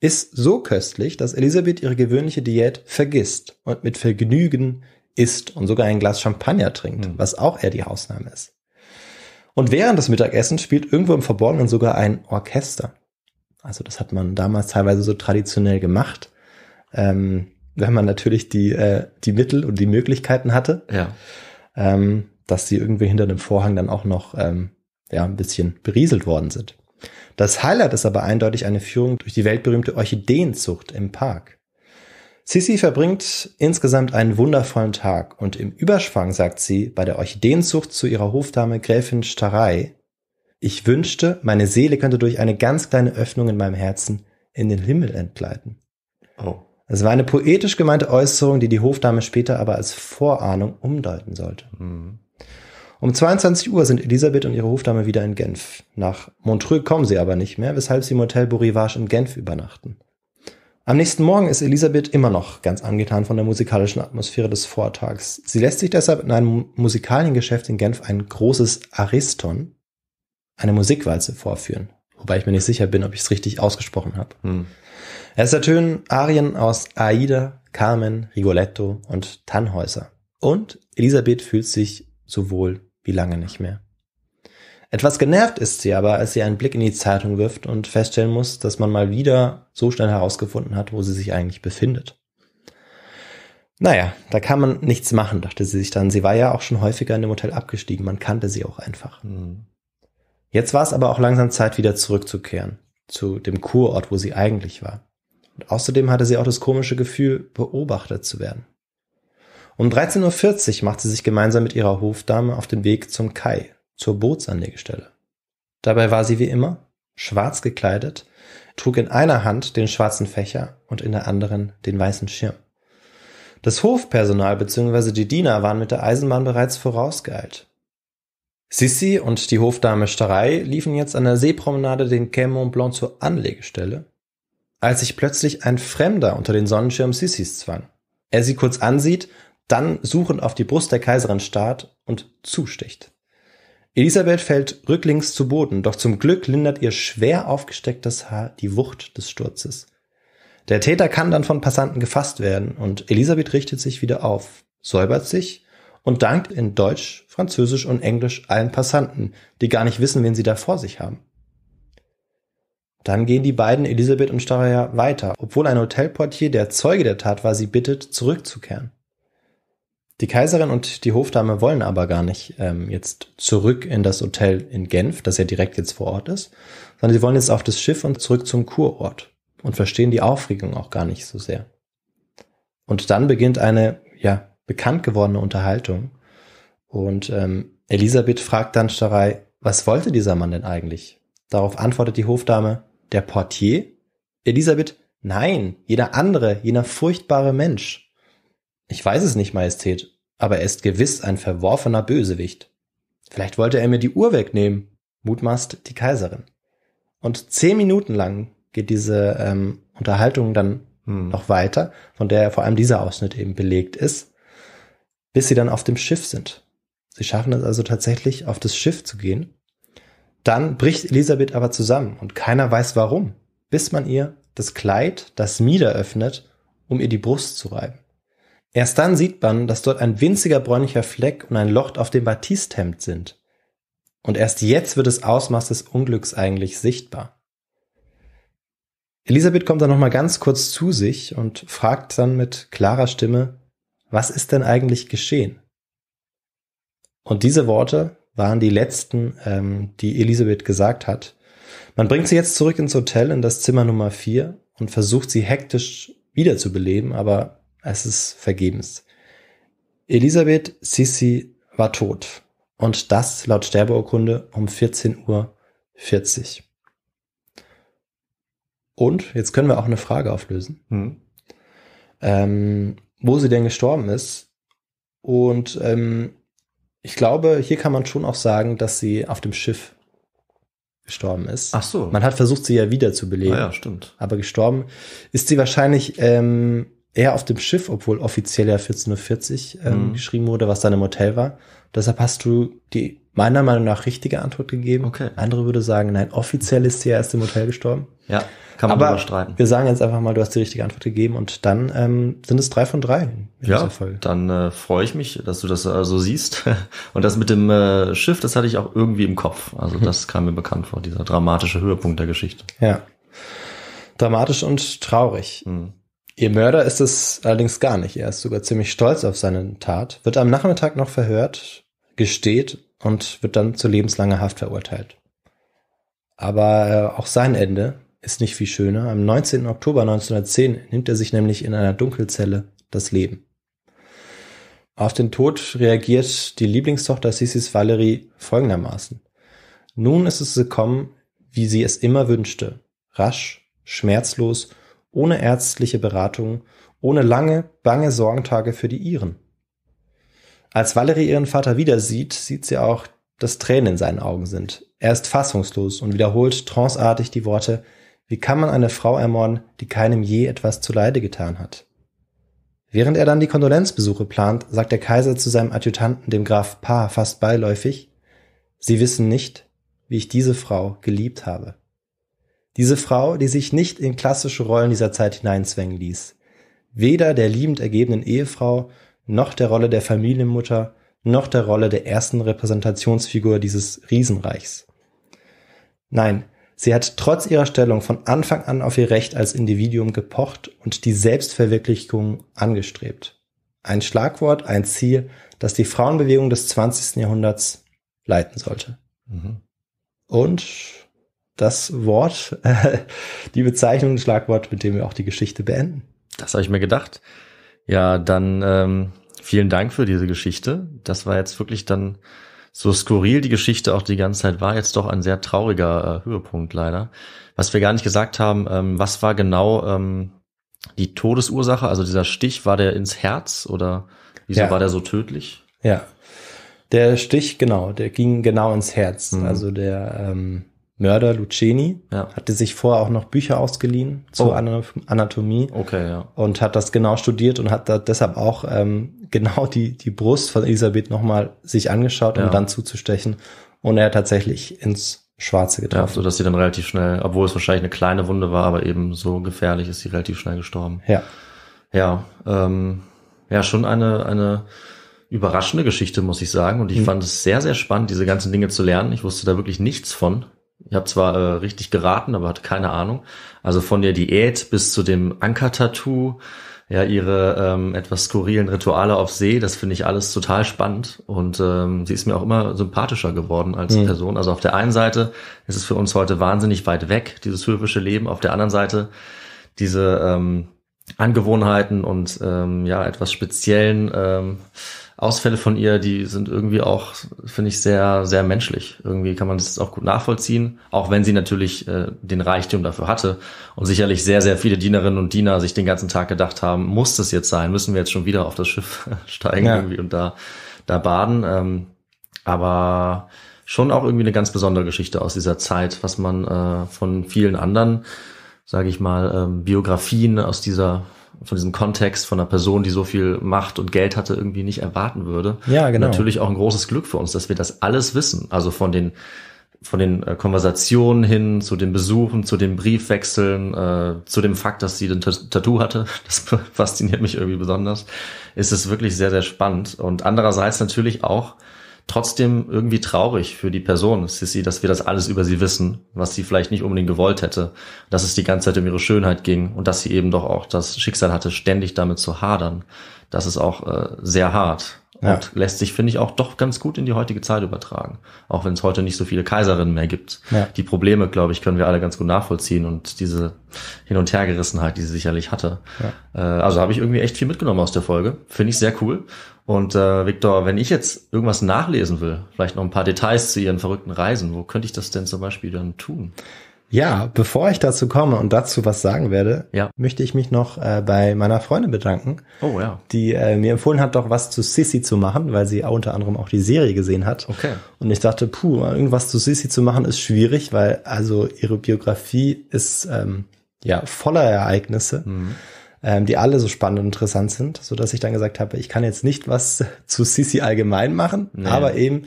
ist so köstlich, dass Elisabeth ihre gewöhnliche Diät vergisst und mit Vergnügen isst und sogar ein Glas Champagner trinkt, mhm. was auch eher die Ausnahme ist. Und während des Mittagessens spielt irgendwo im Verborgenen sogar ein Orchester. Also das hat man damals teilweise so traditionell gemacht. Ähm, wenn man natürlich die, äh, die Mittel und die Möglichkeiten hatte, ja. ähm, dass sie irgendwie hinter dem Vorhang dann auch noch ähm, ja, ein bisschen berieselt worden sind. Das Highlight ist aber eindeutig eine Führung durch die weltberühmte Orchideenzucht im Park. Sissy verbringt insgesamt einen wundervollen Tag und im Überschwang sagt sie bei der Orchideenzucht zu ihrer Hofdame Gräfin Starei, ich wünschte, meine Seele könnte durch eine ganz kleine Öffnung in meinem Herzen in den Himmel entgleiten. Oh. Es war eine poetisch gemeinte Äußerung, die die Hofdame später aber als Vorahnung umdeuten sollte. Um 22 Uhr sind Elisabeth und ihre Hofdame wieder in Genf. Nach Montreux kommen sie aber nicht mehr, weshalb sie im Hotel Bourrivage in Genf übernachten. Am nächsten Morgen ist Elisabeth immer noch ganz angetan von der musikalischen Atmosphäre des Vortags. Sie lässt sich deshalb in einem Musikaliengeschäft in Genf ein großes Ariston, eine Musikwalze, vorführen. Wobei ich mir nicht sicher bin, ob ich es richtig ausgesprochen habe. Hm. Es ertönen Arien aus Aida, Carmen, Rigoletto und Tannhäuser. Und Elisabeth fühlt sich so wohl wie lange nicht mehr. Etwas genervt ist sie aber, als sie einen Blick in die Zeitung wirft und feststellen muss, dass man mal wieder so schnell herausgefunden hat, wo sie sich eigentlich befindet. Naja, da kann man nichts machen, dachte sie sich dann. Sie war ja auch schon häufiger in dem Hotel abgestiegen, man kannte sie auch einfach. Hm. Jetzt war es aber auch langsam Zeit, wieder zurückzukehren, zu dem Kurort, wo sie eigentlich war. Und Außerdem hatte sie auch das komische Gefühl, beobachtet zu werden. Um 13.40 Uhr macht sie sich gemeinsam mit ihrer Hofdame auf den Weg zum Kai, zur Bootsanlegestelle. Dabei war sie wie immer schwarz gekleidet, trug in einer Hand den schwarzen Fächer und in der anderen den weißen Schirm. Das Hofpersonal bzw. die Diener waren mit der Eisenbahn bereits vorausgeeilt. Sissi und die Hofdame Starei liefen jetzt an der Seepromenade den Quai Mont Blanc zur Anlegestelle als sich plötzlich ein Fremder unter den Sonnenschirm Sissis zwang. Er sie kurz ansieht, dann suchend auf die Brust der Kaiserin starrt und zusticht. Elisabeth fällt rücklings zu Boden, doch zum Glück lindert ihr schwer aufgestecktes Haar die Wucht des Sturzes. Der Täter kann dann von Passanten gefasst werden und Elisabeth richtet sich wieder auf, säubert sich und dankt in Deutsch, Französisch und Englisch allen Passanten, die gar nicht wissen, wen sie da vor sich haben. Dann gehen die beiden, Elisabeth und Staraja, weiter, obwohl ein Hotelportier, der Zeuge der Tat war, sie bittet, zurückzukehren. Die Kaiserin und die Hofdame wollen aber gar nicht ähm, jetzt zurück in das Hotel in Genf, das ja direkt jetzt vor Ort ist, sondern sie wollen jetzt auf das Schiff und zurück zum Kurort und verstehen die Aufregung auch gar nicht so sehr. Und dann beginnt eine, ja, bekannt gewordene Unterhaltung. Und ähm, Elisabeth fragt dann Starei, was wollte dieser Mann denn eigentlich? Darauf antwortet die Hofdame, der Portier? Elisabeth, nein, jeder andere, jener furchtbare Mensch. Ich weiß es nicht, Majestät, aber er ist gewiss ein verworfener Bösewicht. Vielleicht wollte er mir die Uhr wegnehmen, mutmaßt die Kaiserin. Und zehn Minuten lang geht diese ähm, Unterhaltung dann hm. noch weiter, von der vor allem dieser Ausschnitt eben belegt ist, bis sie dann auf dem Schiff sind. Sie schaffen es also tatsächlich, auf das Schiff zu gehen dann bricht Elisabeth aber zusammen und keiner weiß warum, bis man ihr das Kleid, das Mieder öffnet, um ihr die Brust zu reiben. Erst dann sieht man, dass dort ein winziger bräunlicher Fleck und ein Loch auf dem Batisthemd sind. Und erst jetzt wird das Ausmaß des Unglücks eigentlich sichtbar. Elisabeth kommt dann nochmal ganz kurz zu sich und fragt dann mit klarer Stimme, was ist denn eigentlich geschehen? Und diese Worte waren die letzten, ähm, die Elisabeth gesagt hat. Man bringt sie jetzt zurück ins Hotel in das Zimmer Nummer 4 und versucht sie hektisch wiederzubeleben, aber es ist vergebens. Elisabeth Sissi war tot und das laut Sterbeurkunde um 14.40 Uhr. Und jetzt können wir auch eine Frage auflösen, hm. ähm, wo sie denn gestorben ist. Und ähm, ich glaube, hier kann man schon auch sagen, dass sie auf dem Schiff gestorben ist. Ach so. Man hat versucht, sie ja wieder zu beleben. Ah ja, stimmt. Aber gestorben ist sie wahrscheinlich ähm, eher auf dem Schiff, obwohl offiziell ja 14.40 Uhr ähm, mhm. geschrieben wurde, was dann im Hotel war. Deshalb hast du die meiner Meinung nach richtige Antwort gegeben. Okay. Andere würde sagen, nein, offiziell ist sie ja erst im Hotel gestorben. Ja, kann man aber streiten. Wir sagen jetzt einfach mal, du hast die richtige Antwort gegeben und dann ähm, sind es drei von drei. ja, dann äh, freue ich mich, dass du das äh, so siehst. und das mit dem äh, Schiff, das hatte ich auch irgendwie im Kopf. Also mhm. das kam mir bekannt vor, dieser dramatische Höhepunkt der Geschichte. Ja, dramatisch und traurig. Mhm. Ihr Mörder ist es allerdings gar nicht. Er ist sogar ziemlich stolz auf seine Tat, wird am Nachmittag noch verhört, gesteht und wird dann zu lebenslanger Haft verurteilt. Aber äh, auch sein Ende ist nicht viel schöner. Am 19. Oktober 1910 nimmt er sich nämlich in einer Dunkelzelle das Leben. Auf den Tod reagiert die Lieblingstochter Sissis Valerie folgendermaßen. Nun ist es gekommen, wie sie es immer wünschte. Rasch, schmerzlos, ohne ärztliche Beratung, ohne lange, bange Sorgentage für die Iren. Als Valerie ihren Vater wieder sieht, sieht sie auch, dass Tränen in seinen Augen sind. Er ist fassungslos und wiederholt tranceartig die Worte, wie kann man eine Frau ermorden, die keinem je etwas zuleide getan hat? Während er dann die Kondolenzbesuche plant, sagt der Kaiser zu seinem Adjutanten, dem Graf Paar, fast beiläufig, Sie wissen nicht, wie ich diese Frau geliebt habe. Diese Frau, die sich nicht in klassische Rollen dieser Zeit hineinzwängen ließ. Weder der liebend ergebenen Ehefrau noch der Rolle der Familienmutter, noch der Rolle der ersten Repräsentationsfigur dieses Riesenreichs. Nein, sie hat trotz ihrer Stellung von Anfang an auf ihr Recht als Individuum gepocht und die Selbstverwirklichung angestrebt. Ein Schlagwort, ein Ziel, das die Frauenbewegung des 20. Jahrhunderts leiten sollte. Mhm. Und das Wort, äh, die Bezeichnung, das Schlagwort, mit dem wir auch die Geschichte beenden. Das habe ich mir gedacht. Ja, dann ähm, vielen Dank für diese Geschichte. Das war jetzt wirklich dann so skurril die Geschichte auch die ganze Zeit war, jetzt doch ein sehr trauriger äh, Höhepunkt leider. Was wir gar nicht gesagt haben, ähm, was war genau ähm, die Todesursache? Also dieser Stich, war der ins Herz oder wieso ja. war der so tödlich? Ja, der Stich, genau, der ging genau ins Herz. Mhm. Also der ähm, Mörder Luceni. Ja. Hatte sich vorher auch noch Bücher ausgeliehen oh. zur Anatomie. Okay, ja. Und hat das genau studiert und hat da deshalb auch ähm, genau die, die Brust von Elisabeth nochmal sich angeschaut, um ja. dann zuzustechen. Und er tatsächlich ins Schwarze getroffen. Ja, so dass sie dann relativ schnell, obwohl es wahrscheinlich eine kleine Wunde war, aber eben so gefährlich ist sie relativ schnell gestorben. Ja. Ja, ähm, ja, schon eine, eine überraschende Geschichte, muss ich sagen. Und ich mhm. fand es sehr, sehr spannend, diese ganzen Dinge zu lernen. Ich wusste da wirklich nichts von. Ich habe zwar äh, richtig geraten, aber hatte keine Ahnung. Also von der Diät bis zu dem Anker-Tattoo, ja, ihre ähm, etwas skurrilen Rituale auf See, das finde ich alles total spannend. Und ähm, sie ist mir auch immer sympathischer geworden als mhm. Person. Also auf der einen Seite ist es für uns heute wahnsinnig weit weg, dieses höfische Leben. Auf der anderen Seite diese ähm, Angewohnheiten und ähm, ja, etwas speziellen ähm, Ausfälle von ihr, die sind irgendwie auch, finde ich, sehr, sehr menschlich. Irgendwie kann man das auch gut nachvollziehen, auch wenn sie natürlich äh, den Reichtum dafür hatte und sicherlich sehr, sehr viele Dienerinnen und Diener sich den ganzen Tag gedacht haben, muss das jetzt sein, müssen wir jetzt schon wieder auf das Schiff steigen ja. irgendwie und da, da baden. Ähm, aber schon auch irgendwie eine ganz besondere Geschichte aus dieser Zeit, was man äh, von vielen anderen, sage ich mal, ähm, Biografien aus dieser von diesem Kontext von einer Person, die so viel Macht und Geld hatte, irgendwie nicht erwarten würde. Ja, genau. natürlich auch ein großes Glück für uns, dass wir das alles wissen. Also von den von den äh, Konversationen hin zu den Besuchen, zu den Briefwechseln, äh, zu dem Fakt, dass sie den Tattoo hatte, das fasziniert mich irgendwie besonders, ist es wirklich sehr, sehr spannend. Und andererseits natürlich auch trotzdem irgendwie traurig für die Person, Sissy, dass wir das alles über sie wissen, was sie vielleicht nicht unbedingt gewollt hätte, dass es die ganze Zeit um ihre Schönheit ging und dass sie eben doch auch das Schicksal hatte, ständig damit zu hadern. Das ist auch äh, sehr hart ja. und lässt sich, finde ich, auch doch ganz gut in die heutige Zeit übertragen. Auch wenn es heute nicht so viele Kaiserinnen mehr gibt. Ja. Die Probleme, glaube ich, können wir alle ganz gut nachvollziehen und diese Hin- und Hergerissenheit, die sie sicherlich hatte. Ja. Äh, also habe ich irgendwie echt viel mitgenommen aus der Folge. Finde ich sehr cool. Und äh, Viktor, wenn ich jetzt irgendwas nachlesen will, vielleicht noch ein paar Details zu Ihren verrückten Reisen, wo könnte ich das denn zum Beispiel dann tun? Ja, bevor ich dazu komme und dazu was sagen werde, ja. möchte ich mich noch äh, bei meiner Freundin bedanken, oh, ja. die äh, mir empfohlen hat, doch was zu Sissy zu machen, weil sie unter anderem auch die Serie gesehen hat. Okay. Und ich dachte, puh, irgendwas zu Sissy zu machen ist schwierig, weil also ihre Biografie ist ähm, ja voller Ereignisse. Mhm ähm, die alle so spannend und interessant sind, so dass ich dann gesagt habe, ich kann jetzt nicht was zu Sisi allgemein machen, nee. aber eben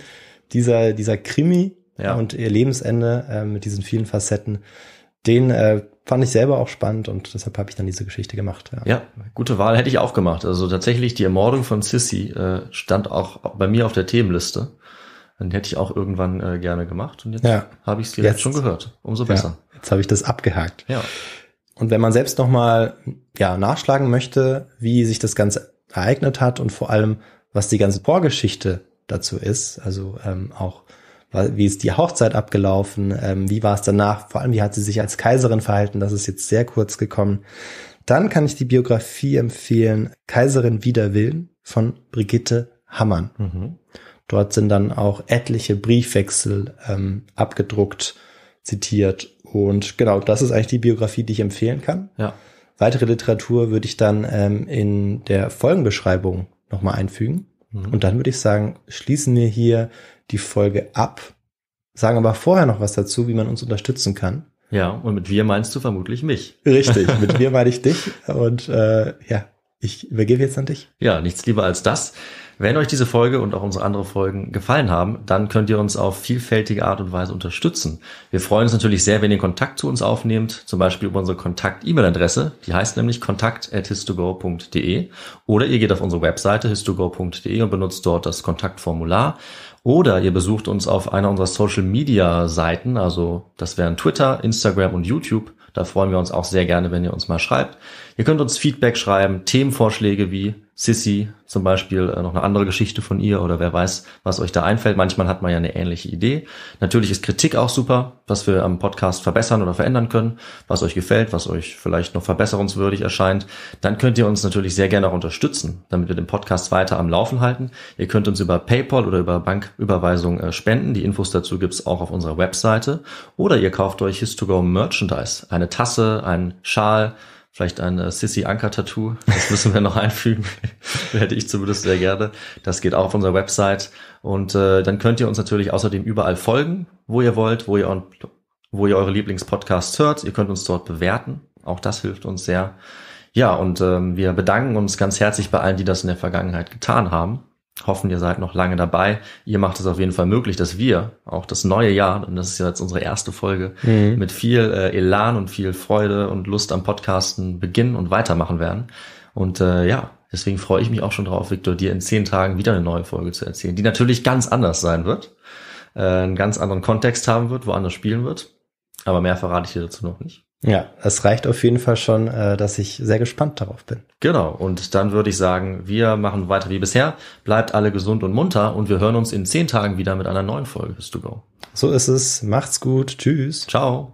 dieser dieser Krimi ja. und ihr Lebensende äh, mit diesen vielen Facetten, den äh, fand ich selber auch spannend und deshalb habe ich dann diese Geschichte gemacht. Ja. ja. gute Wahl hätte ich auch gemacht. Also tatsächlich die Ermordung von Sissy äh, stand auch bei mir auf der Themenliste. Dann hätte ich auch irgendwann äh, gerne gemacht und jetzt ja. habe ich es jetzt schon gehört. Umso besser. Ja, jetzt habe ich das abgehakt. Ja. Und wenn man selbst nochmal ja, nachschlagen möchte, wie sich das Ganze ereignet hat und vor allem, was die ganze Vorgeschichte dazu ist, also ähm, auch wie ist die Hochzeit abgelaufen, ähm, wie war es danach, vor allem wie hat sie sich als Kaiserin verhalten, das ist jetzt sehr kurz gekommen. Dann kann ich die Biografie empfehlen, Kaiserin wider Willen von Brigitte Hammann. Mhm. Dort sind dann auch etliche Briefwechsel ähm, abgedruckt, zitiert. Und genau, das ist eigentlich die Biografie, die ich empfehlen kann. Ja. Weitere Literatur würde ich dann ähm, in der Folgenbeschreibung nochmal einfügen. Mhm. Und dann würde ich sagen, schließen wir hier die Folge ab, sagen aber vorher noch was dazu, wie man uns unterstützen kann. Ja, und mit wir meinst du vermutlich mich. Richtig, mit wir meine ich dich und äh, ja, ich übergebe jetzt an dich. Ja, nichts lieber als das. Wenn euch diese Folge und auch unsere anderen Folgen gefallen haben, dann könnt ihr uns auf vielfältige Art und Weise unterstützen. Wir freuen uns natürlich sehr, wenn ihr Kontakt zu uns aufnehmt, zum Beispiel über unsere Kontakt-E-Mail-Adresse, die heißt nämlich kontakt.histogo.de oder ihr geht auf unsere Webseite histogo.de und benutzt dort das Kontaktformular oder ihr besucht uns auf einer unserer Social-Media-Seiten. Also das wären Twitter, Instagram und YouTube. Da freuen wir uns auch sehr gerne, wenn ihr uns mal schreibt. Ihr könnt uns Feedback schreiben, Themenvorschläge wie Sissy zum Beispiel, äh, noch eine andere Geschichte von ihr oder wer weiß, was euch da einfällt. Manchmal hat man ja eine ähnliche Idee. Natürlich ist Kritik auch super, was wir am Podcast verbessern oder verändern können, was euch gefällt, was euch vielleicht noch verbesserungswürdig erscheint. Dann könnt ihr uns natürlich sehr gerne auch unterstützen, damit wir den Podcast weiter am Laufen halten. Ihr könnt uns über PayPal oder über Banküberweisung äh, spenden. Die Infos dazu gibt's auch auf unserer Webseite. Oder ihr kauft euch His2Go Merchandise, eine Tasse, einen Schal, Vielleicht ein äh, Sissy Anker Tattoo. Das müssen wir noch einfügen. Hätte ich zumindest sehr gerne. Das geht auch auf unserer Website. Und äh, dann könnt ihr uns natürlich außerdem überall folgen, wo ihr wollt, wo ihr, wo ihr eure Lieblingspodcasts hört. Ihr könnt uns dort bewerten. Auch das hilft uns sehr. Ja, und ähm, wir bedanken uns ganz herzlich bei allen, die das in der Vergangenheit getan haben hoffen, ihr seid noch lange dabei. Ihr macht es auf jeden Fall möglich, dass wir auch das neue Jahr, und das ist ja jetzt unsere erste Folge, mhm. mit viel äh, Elan und viel Freude und Lust am Podcasten beginnen und weitermachen werden. Und äh, ja, deswegen freue ich mich auch schon drauf, Victor, dir in zehn Tagen wieder eine neue Folge zu erzählen, die natürlich ganz anders sein wird, äh, einen ganz anderen Kontext haben wird, woanders spielen wird. Aber mehr verrate ich dir dazu noch nicht. Ja, es reicht auf jeden Fall schon, äh, dass ich sehr gespannt darauf bin. Genau, und dann würde ich sagen, wir machen weiter wie bisher. Bleibt alle gesund und munter und wir hören uns in zehn Tagen wieder mit einer neuen Folge Bis to Go. So ist es. Macht's gut. Tschüss. Ciao.